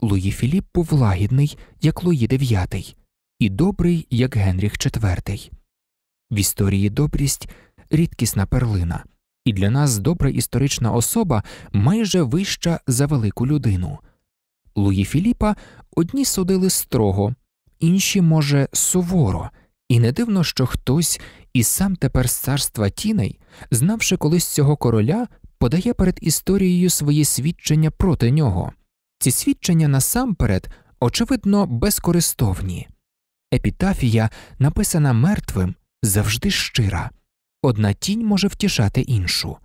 Луї Філіп був лагідний, як Луї Дев'ятий, і добрий, як Генріх IV. В історії добрість рідкісна перлина, і для нас добра історична особа майже вища за велику людину. Луї Філіпа одні судили строго, інші, може, суворо, і не дивно, що хтось і сам тепер з царства тіней, знавши колись цього короля, подає перед історією свої свідчення проти нього. Ці свідчення насамперед, очевидно, безкористовні. Епітафія, написана мертвим, завжди щира, одна тінь може втішати іншу.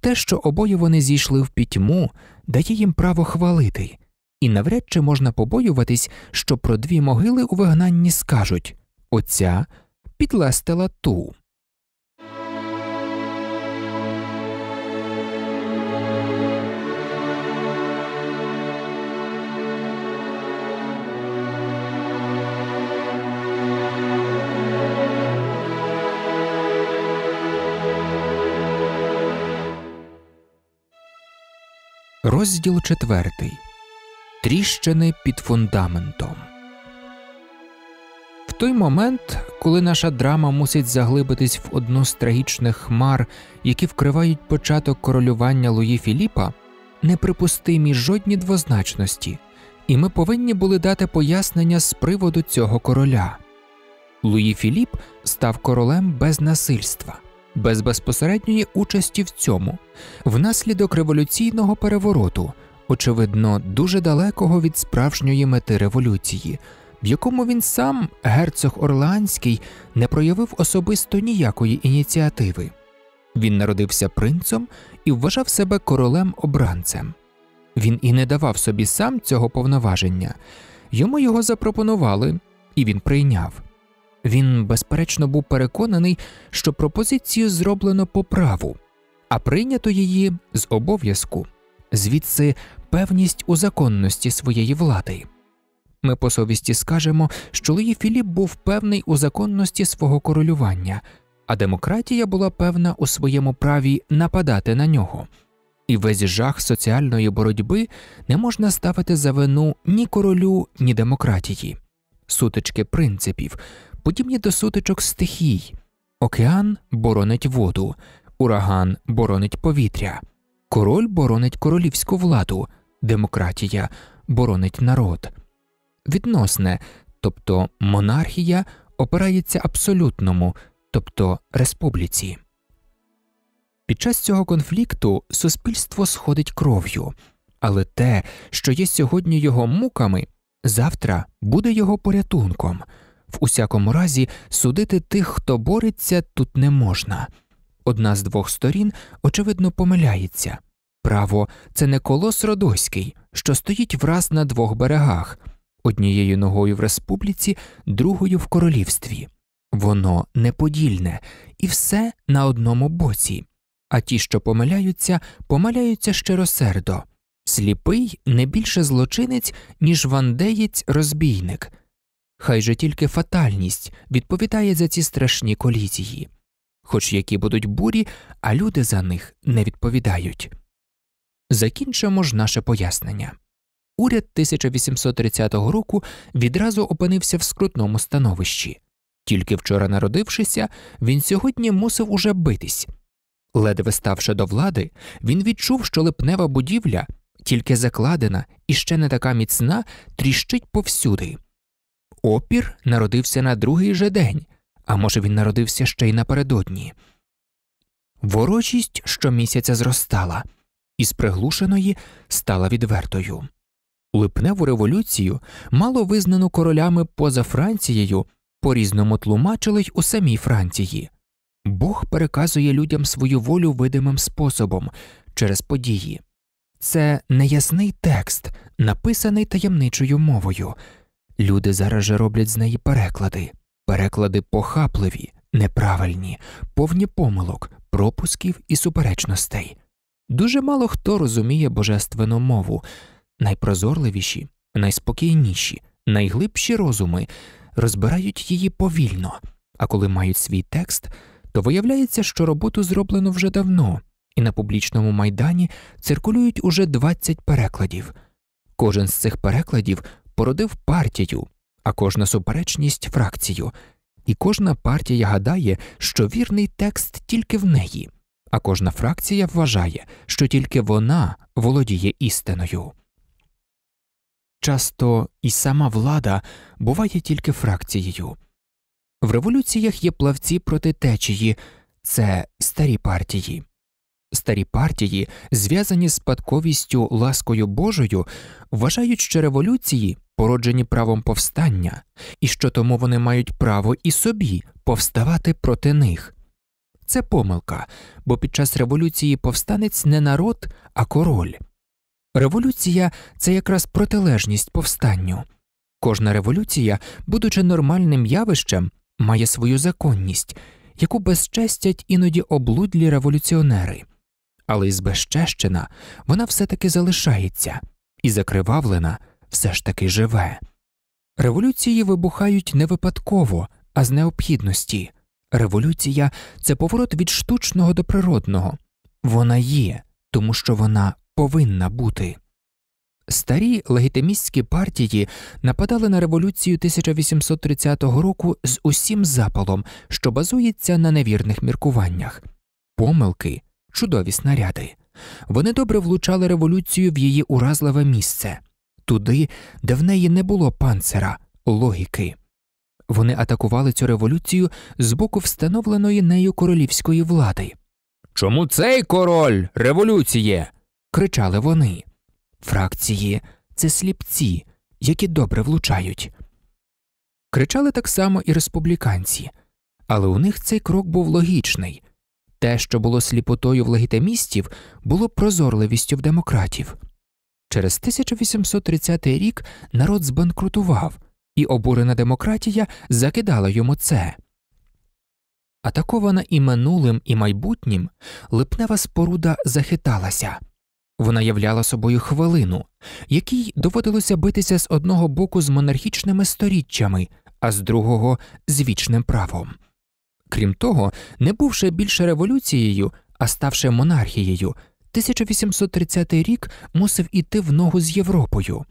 Те, що обоє вони зійшли в пітьму, дає їм право хвалити, і навряд чи можна побоюватись, що про дві могили у вигнанні скажуть оця підлестила ту. Розділ четвертий. Тріщини під фундаментом той момент, коли наша драма мусить заглибитись в одну з трагічних хмар, які вкривають початок королювання Луї Філіпа, неприпустимі жодні двозначності, і ми повинні були дати пояснення з приводу цього короля. Луї Філіп став королем без насильства, без безпосередньої участі в цьому, внаслідок революційного перевороту, очевидно, дуже далекого від справжньої мети революції в якому він сам, герцог Орланський, не проявив особисто ніякої ініціативи. Він народився принцом і вважав себе королем обранцем. Він і не давав собі сам цього повноваження, йому його запропонували, і він прийняв. Він, безперечно, був переконаний, що пропозицію зроблено по праву, а прийнято її з обов'язку, звідси певність у законності своєї влади. Ми по совісті скажемо, що Луї Філіп був певний у законності свого королювання, а демократія була певна у своєму праві нападати на нього. І весь жах соціальної боротьби не можна ставити за вину ні королю, ні демократії, сутички принципів, подібні до сутичок стихій, океан боронить воду, ураган боронить повітря, король боронить королівську владу, демократія боронить народ відносне, тобто монархія опирається абсолютному, тобто республіці. Під час цього конфлікту суспільство сходить кров'ю, але те, що є сьогодні його муками, завтра буде його порятунком. В усякому разі, судити тих, хто бореться, тут не можна. Одна з двох сторін, очевидно, помиляється право це не колос родоський, що стоїть враз на двох берегах, однією ногою в республіці, другою в королівстві. Воно неподільне і все на одному боці, а ті, що помиляються, помиляються щиросердо. Сліпий не більше злочинець, ніж вандеєць розбійник. Хай же тільки фатальність відповідає за ці страшні колізії, хоч які будуть бурі, а люди за них не відповідають. Закінчимо ж наше пояснення уряд 1830 року відразу опинився в скрутному становищі. Тільки вчора народившися, він сьогодні мусив уже битись. Ледве ставши до влади, він відчув, що липнева будівля, тільки закладена і ще не така міцна, тріщить повсюди. Опір народився на другий же день, а може, він народився ще й напередодні. Ворожість щомісяця зростала, і з приглушеної стала відвертою. Липневу революцію мало визнану королями поза Францією, по різному тлумачили й у самій Франції. Бог переказує людям свою волю видимим способом через події. Це неясний текст, написаний таємничою мовою. Люди зараз же роблять з неї переклади, переклади похапливі, неправильні, повні помилок, пропусків і суперечностей. Дуже мало хто розуміє божественну мову найпрозорливіші, найспокійніші, найглибші розуми розбирають її повільно, а коли мають свій текст, то виявляється, що роботу зроблено вже давно, і на публічному майдані циркулюють уже 20 перекладів. Кожен з цих перекладів породив партію, а кожна суперечність фракцію, і кожна партія гадає, що вірний текст тільки в неї, а кожна фракція вважає, що тільки вона володіє істиною часто і сама влада буває тільки фракцією. В революціях є плавці проти течії, це старі партії. Старі партії, зв'язані з спадковістю ласкою Божою, вважають, що революції породжені правом повстання, і що тому вони мають право і собі повставати проти них. Це помилка, бо під час революції повстанець не народ, а король. Революція це якраз протилежність повстанню. Кожна революція, будучи нормальним явищем, має свою законність, яку безчестять іноді облудлі революціонери, але й збезчещена вона все таки залишається і закривавлена все ж таки живе. Революції вибухають не випадково, а з необхідності. Революція це поворот від штучного до природного. Вона є, тому що вона повинна бути. Старі легітимістські партії нападали на революцію 1830 року з усім запалом, що базується на невірних міркуваннях, помилки, чудові снаряди. Вони добре влучали революцію в її уразливе місце туди, де в неї не було панцера, логіки. Вони атакували цю революцію з боку встановленої нею королівської влади. Чому цей король революціє? кричали вони. Фракції це сліпці, які добре влучають. Кричали так само і республіканці, але у них цей крок був логічний те, що було сліпотою в легітимістів, було прозорливістю в демократів. Через 1830 рік народ збанкрутував, і обурена демократія закидала йому це. Атакована і минулим, і майбутнім, липнева споруда захиталася. Вона являла собою хвилину, якій доводилося битися з одного боку з монархічними сторіччями, а з другого з вічним правом. Крім того, не бувши більше революцією, а ставши монархією, 1830 рік мусив іти в ногу з Європою.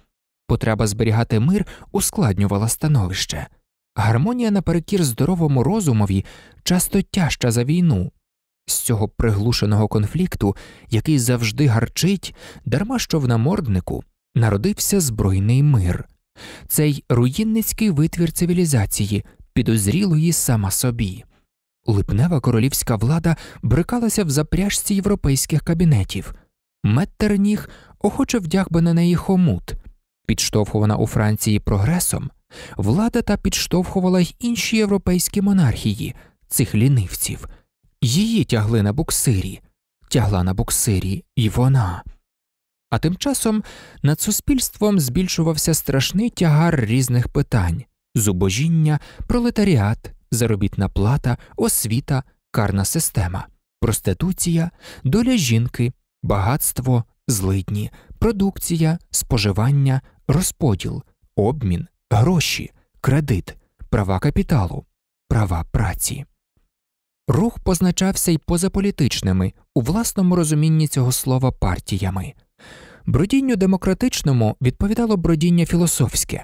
Потреба зберігати мир ускладнювала становище. Гармонія наперекір здоровому розумові часто тяжча за війну. З цього приглушеного конфлікту, який завжди гарчить, дарма що в наморднику народився збройний мир, цей руїнницький витвір цивілізації, підозрілої сама собі. Липнева королівська влада брикалася в запряжці європейських кабінетів. Меттерніх охоче вдяг би на неї хомут, підштовхувана у Франції прогресом, влада та підштовхувала й інші європейські монархії, цих лінивців. Її тягли на буксирі, тягла на буксирі і вона. А тим часом над суспільством збільшувався страшний тягар різних питань зубожіння, пролетаріат, заробітна плата, освіта, карна система, проституція, доля жінки, багатство, злидні, продукція, споживання, розподіл, обмін, гроші, кредит, права капіталу, права праці. Рух позначався й позаполітичними у власному розумінні цього слова партіями. Бродінню демократичному відповідало бродіння філософське.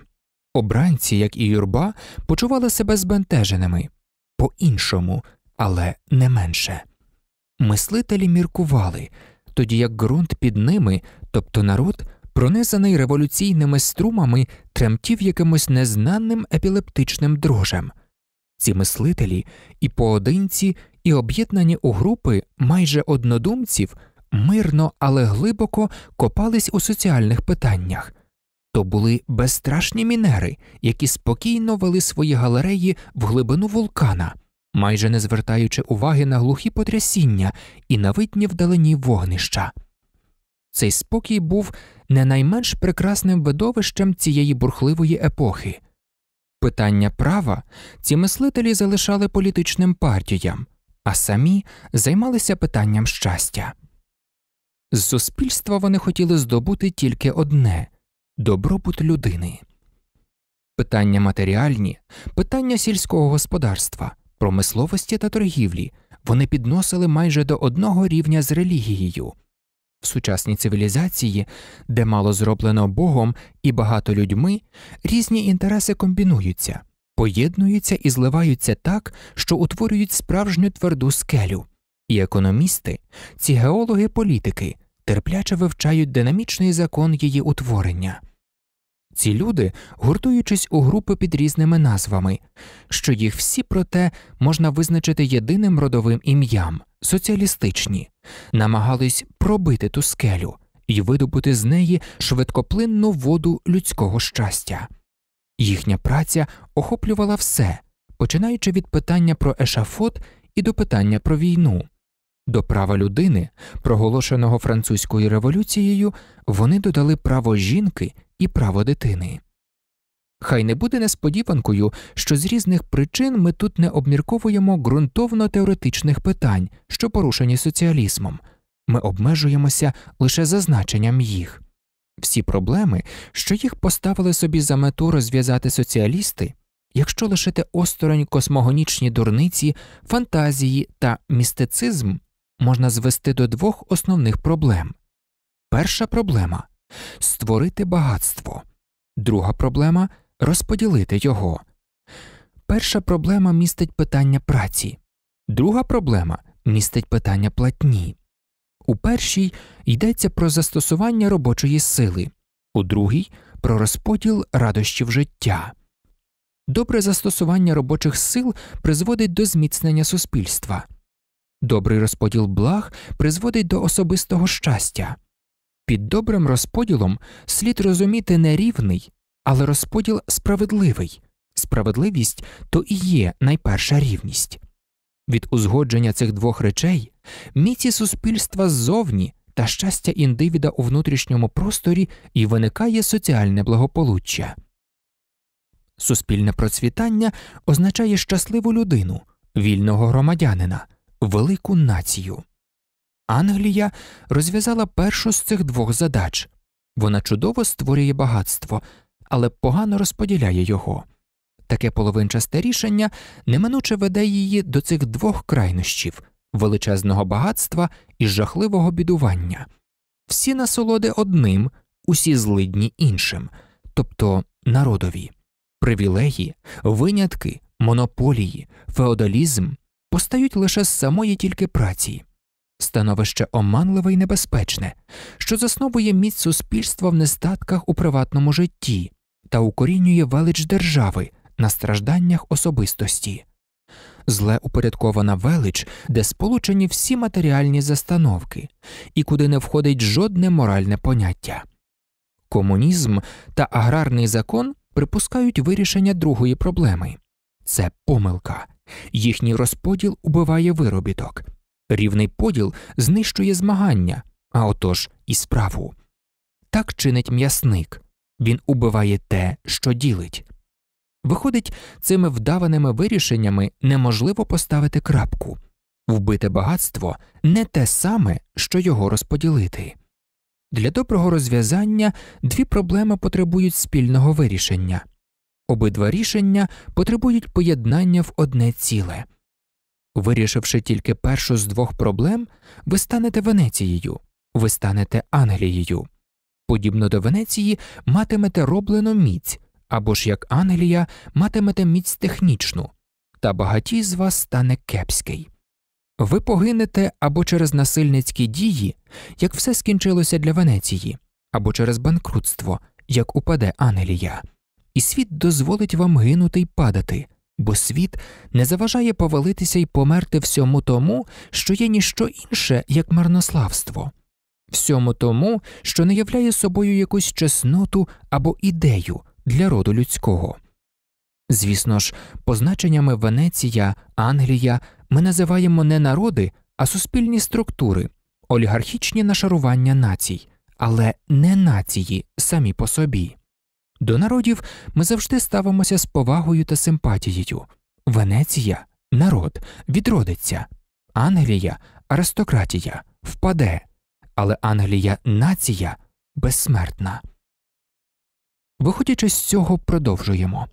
Обранці, як і юрба, почували себе збентеженими по іншому, але не менше. Мислителі міркували, тоді як ґрунт під ними, тобто народ, пронизаний революційними струмами, тремтів якимось незнаним епілептичним дрожем. Ці мислителі і поодинці, і об'єднані у групи майже однодумців мирно, але глибоко копались у соціальних питаннях. То були безстрашні мінери, які спокійно вели свої галереї в глибину вулкана, майже не звертаючи уваги на глухі потрясіння і на навитні вдалині вогнища. Цей спокій був не найменш прекрасним видовищем цієї бурхливої епохи питання права ці мислителі залишали політичним партіям, а самі займалися питанням щастя. З суспільства вони хотіли здобути тільки одне добробут людини. Питання матеріальні, питання сільського господарства, промисловості та торгівлі вони підносили майже до одного рівня з релігією. В сучасній цивілізації, де мало зроблено Богом і багато людьми, різні інтереси комбінуються, поєднуються і зливаються так, що утворюють справжню тверду скелю. І економісти, ці геологи політики терпляче вивчають динамічний закон її утворення. Ці люди, гуртуючись у групи під різними назвами, що їх всі, проте, можна визначити єдиним родовим ім'ям соціалістичні, намагались пробити ту скелю і видобути з неї швидкоплинну воду людського щастя. Їхня праця охоплювала все, починаючи від питання про ешафот і до питання про війну. До права людини, проголошеного французькою революцією, вони додали право жінки і право дитини. Хай не буде несподіванкою, що з різних причин ми тут не обмірковуємо ґрунтовно теоретичних питань, що порушені соціалізмом, ми обмежуємося лише зазначенням їх. Всі проблеми, що їх поставили собі за мету розв'язати соціалісти, якщо лишити осторонь космогонічні дурниці, фантазії та містицизм, можна звести до двох основних проблем. Перша проблема створити багатство, друга проблема розподілити його. Перша проблема містить питання праці, друга проблема містить питання платні. У першій йдеться про застосування робочої сили, у другій про розподіл радощів життя. Добре застосування робочих сил призводить до зміцнення суспільства. Добрий розподіл благ призводить до особистого щастя. Під добрим розподілом слід розуміти не рівний, але розподіл справедливий. Справедливість то і є найперша рівність. Від узгодження цих двох речей міці суспільства ззовні та щастя індивіда у внутрішньому просторі і виникає соціальне благополуччя. Суспільне процвітання означає щасливу людину, вільного громадянина велику націю. Англія розв'язала першу з цих двох задач вона чудово створює багатство, але погано розподіляє його. Таке половинчасте рішення неминуче веде її до цих двох крайнощів величезного багатства і жахливого бідування. Всі насолоди одним, усі злидні іншим, тобто народові, привілегії, винятки, монополії, феодалізм, постають лише з самої тільки праці. Становище оманливе і небезпечне, що засновує міць суспільства в нестатках у приватному житті та укорінює велич держави на стражданнях особистості, зле упорядкована велич, де сполучені всі матеріальні застановки і куди не входить жодне моральне поняття. Комунізм та аграрний закон припускають вирішення другої проблеми це помилка. Їхній розподіл убиває виробіток, рівний поділ знищує змагання, а отож і справу. Так чинить м'ясник він убиває те, що ділить. Виходить, цими вдаваними вирішеннями неможливо поставити крапку вбите багатство не те саме, що його розподілити. Для доброго розв'язання дві проблеми потребують спільного вирішення. Обидва рішення потребують поєднання в одне ціле. Вирішивши тільки першу з двох проблем, ви станете Венецією, ви станете Англією. Подібно до Венеції матимете роблену міць або ж як Англія матимете міць технічну, та багатій з вас стане кепський. Ви погинете або через насильницькі дії, як все скінчилося для Венеції, або через банкрутство, як упаде Англія і світ дозволить вам гинути й падати, бо світ не заважає повалитися й померти всьому тому, що є ніщо інше, як марнославство, всьому тому, що не являє собою якусь чесноту або ідею для роду людського. Звісно ж, позначеннями Венеція, Англія ми називаємо не народи, а суспільні структури, олігархічні нашарування націй, але не нації самі по собі. До народів ми завжди ставимося з повагою та симпатією. Венеція народ, відродиться, Англія аристократія, впаде, але Англія нація безсмертна. Виходячи з цього, продовжуємо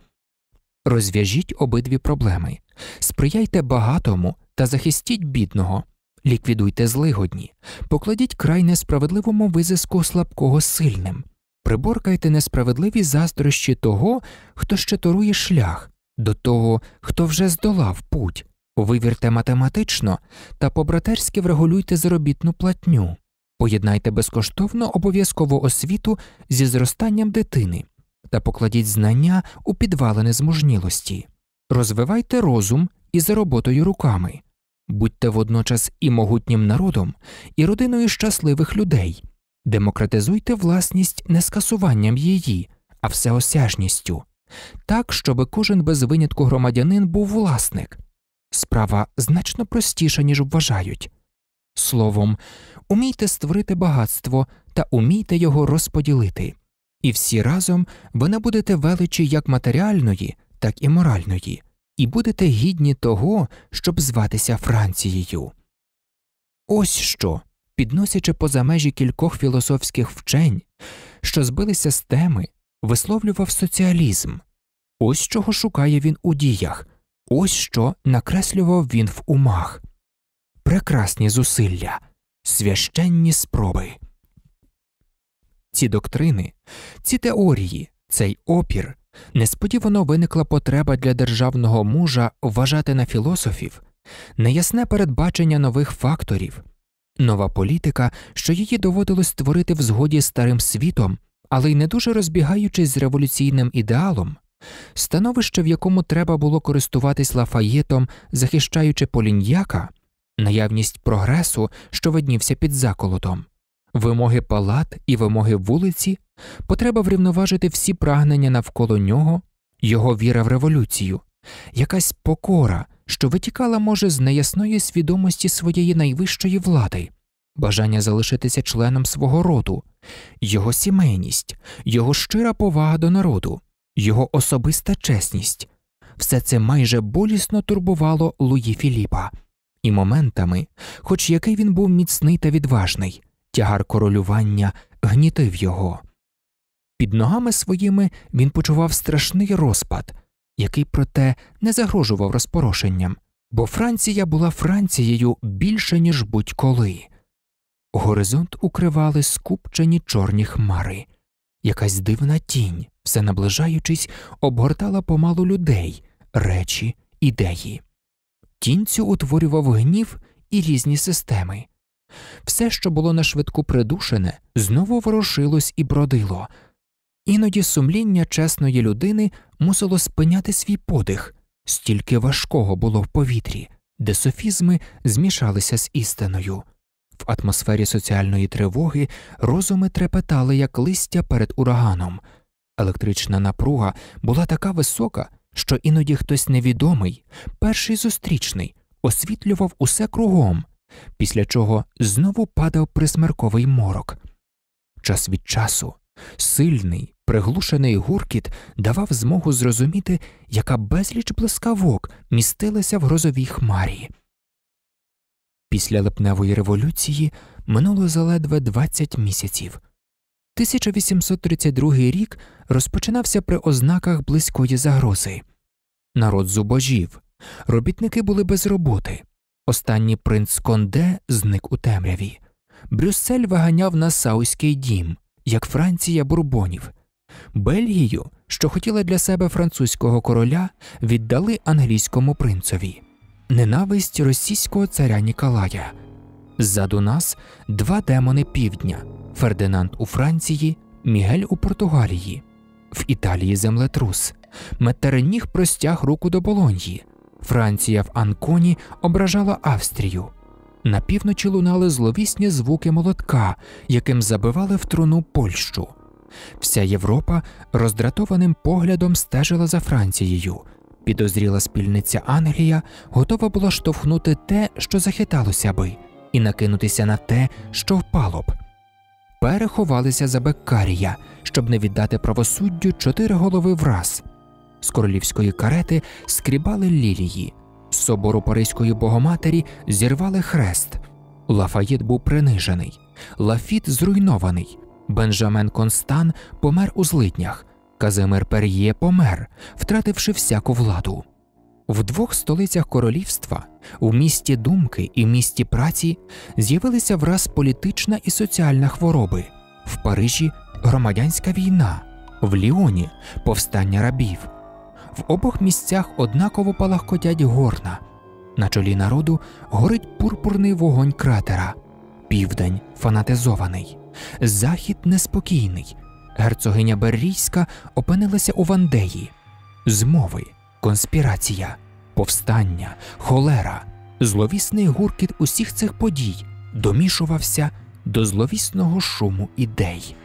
розв'яжіть обидві проблеми, сприяйте багатому та захистіть бідного, ліквідуйте злигодні, покладіть край несправедливому визиску слабкого сильним приборкайте несправедливі заздрощі того, хто ще торує шлях, до того, хто вже здолав путь, вивірте математично та по-братерськи врегулюйте заробітну платню, поєднайте безкоштовно обов'язкову освіту зі зростанням дитини та покладіть знання у підвалини зможнілості, розвивайте розум і за роботою руками, будьте водночас і могутнім народом, і родиною щасливих людей. Демократизуйте власність не скасуванням її, а всеосяжністю, так, щоб кожен без винятку громадянин був власник. Справа значно простіша, ніж вважають. Словом, умійте створити багатство та умійте його розподілити, і всі разом ви набудете величі як матеріальної, так і моральної, і будете гідні того, щоб зватися Францією. Ось що підносячи поза межі кількох філософських вчень, що збилися з теми, висловлював соціалізм. Ось чого шукає він у діях, ось що накреслював він в умах. Прекрасні зусилля, священні спроби. Ці доктрини, ці теорії, цей опір несподівано виникла потреба для державного мужа вважати на філософів неясне передбачення нових факторів, Нова політика, що її доводилось створити в згоді з старим світом, але й не дуже розбігаючись з революційним ідеалом, становище, в якому треба було користуватись лафаєтом, захищаючи поліньяка, наявність прогресу, що виднівся під заколотом, вимоги палат і вимоги вулиці, потреба врівноважити всі прагнення навколо нього, його віра в революцію, якась покора, що витікала, може, з неясної свідомості своєї найвищої влади, бажання залишитися членом свого роду, його сімейність, його щира повага до народу, його особиста чесність. Все це майже болісно турбувало Луї Філіпа, і моментами, хоч який він був міцний та відважний, тягар королювання гнітив його. Під ногами своїми він почував страшний розпад, який, проте, не загрожував розпорошенням, бо Франція була Францією більше, ніж будь-коли. Горизонт укривали скупчені чорні хмари, якась дивна тінь, все наближаючись, обгортала помалу людей, речі, ідеї. Тінь цю утворював гнів і різні системи. Все, що було на швидку придушене, знову ворушилось і бродило. Іноді сумління чесної людини мусило спиняти свій подих, стільки важкого було в повітрі, де софізми змішалися з істиною. В атмосфері соціальної тривоги розуми трепетали, як листя перед ураганом. Електрична напруга була така висока, що іноді хтось невідомий, перший зустрічний, освітлював усе кругом, після чого знову падав присмерковий морок. Час від часу сильний, Приглушений гуркіт давав змогу зрозуміти, яка безліч блискавок містилася в грозовій хмарі. Після липневої революції минуло заледве 20 місяців. 1832 рік розпочинався при ознаках близької загрози. Народ зубожів, робітники були без роботи. Останній принц Конде зник у темряві. Брюссель виганяв на Сауський дім, як Франція бурбонів. Бельгію, що хотіла для себе французького короля, віддали англійському принцові, ненависть російського царя Ніколая. Ззаду нас два демони півдня: Фердинанд у Франції, Мігель у Португалії, в Італії землетрус. Меттереніг простяг руку до Болоньї. Франція в Анконі ображала Австрію. На півночі лунали зловісні звуки молотка, яким забивали в труну Польщу. Вся Європа роздратованим поглядом стежила за Францією. Підозріла спільниця Англія, готова була штовхнути те, що захиталося би, і накинутися на те, що впало б. Переховалися за Беккарія, щоб не віддати правосуддю чотири голови враз. З королівської карети скрібали лілії, з собору Паризької богоматері зірвали хрест. Лафаєт був принижений, лафіт зруйнований, Бенджамен Констан помер у злиднях, Казимир Пер'є помер, втративши всяку владу. В двох столицях королівства, у місті думки і місті праці, з'явилися враз політична і соціальна хвороби, в Парижі громадянська війна, в Ліоні повстання рабів. В обох місцях однаково палахкотять горна. На чолі народу горить пурпурний вогонь кратера, південь фанатизований. Захід неспокійний. Герцогиня Беррійська опинилася у Вандеї, змови, конспірація, повстання, холера, зловісний гуркіт усіх цих подій домішувався до зловісного шуму ідей.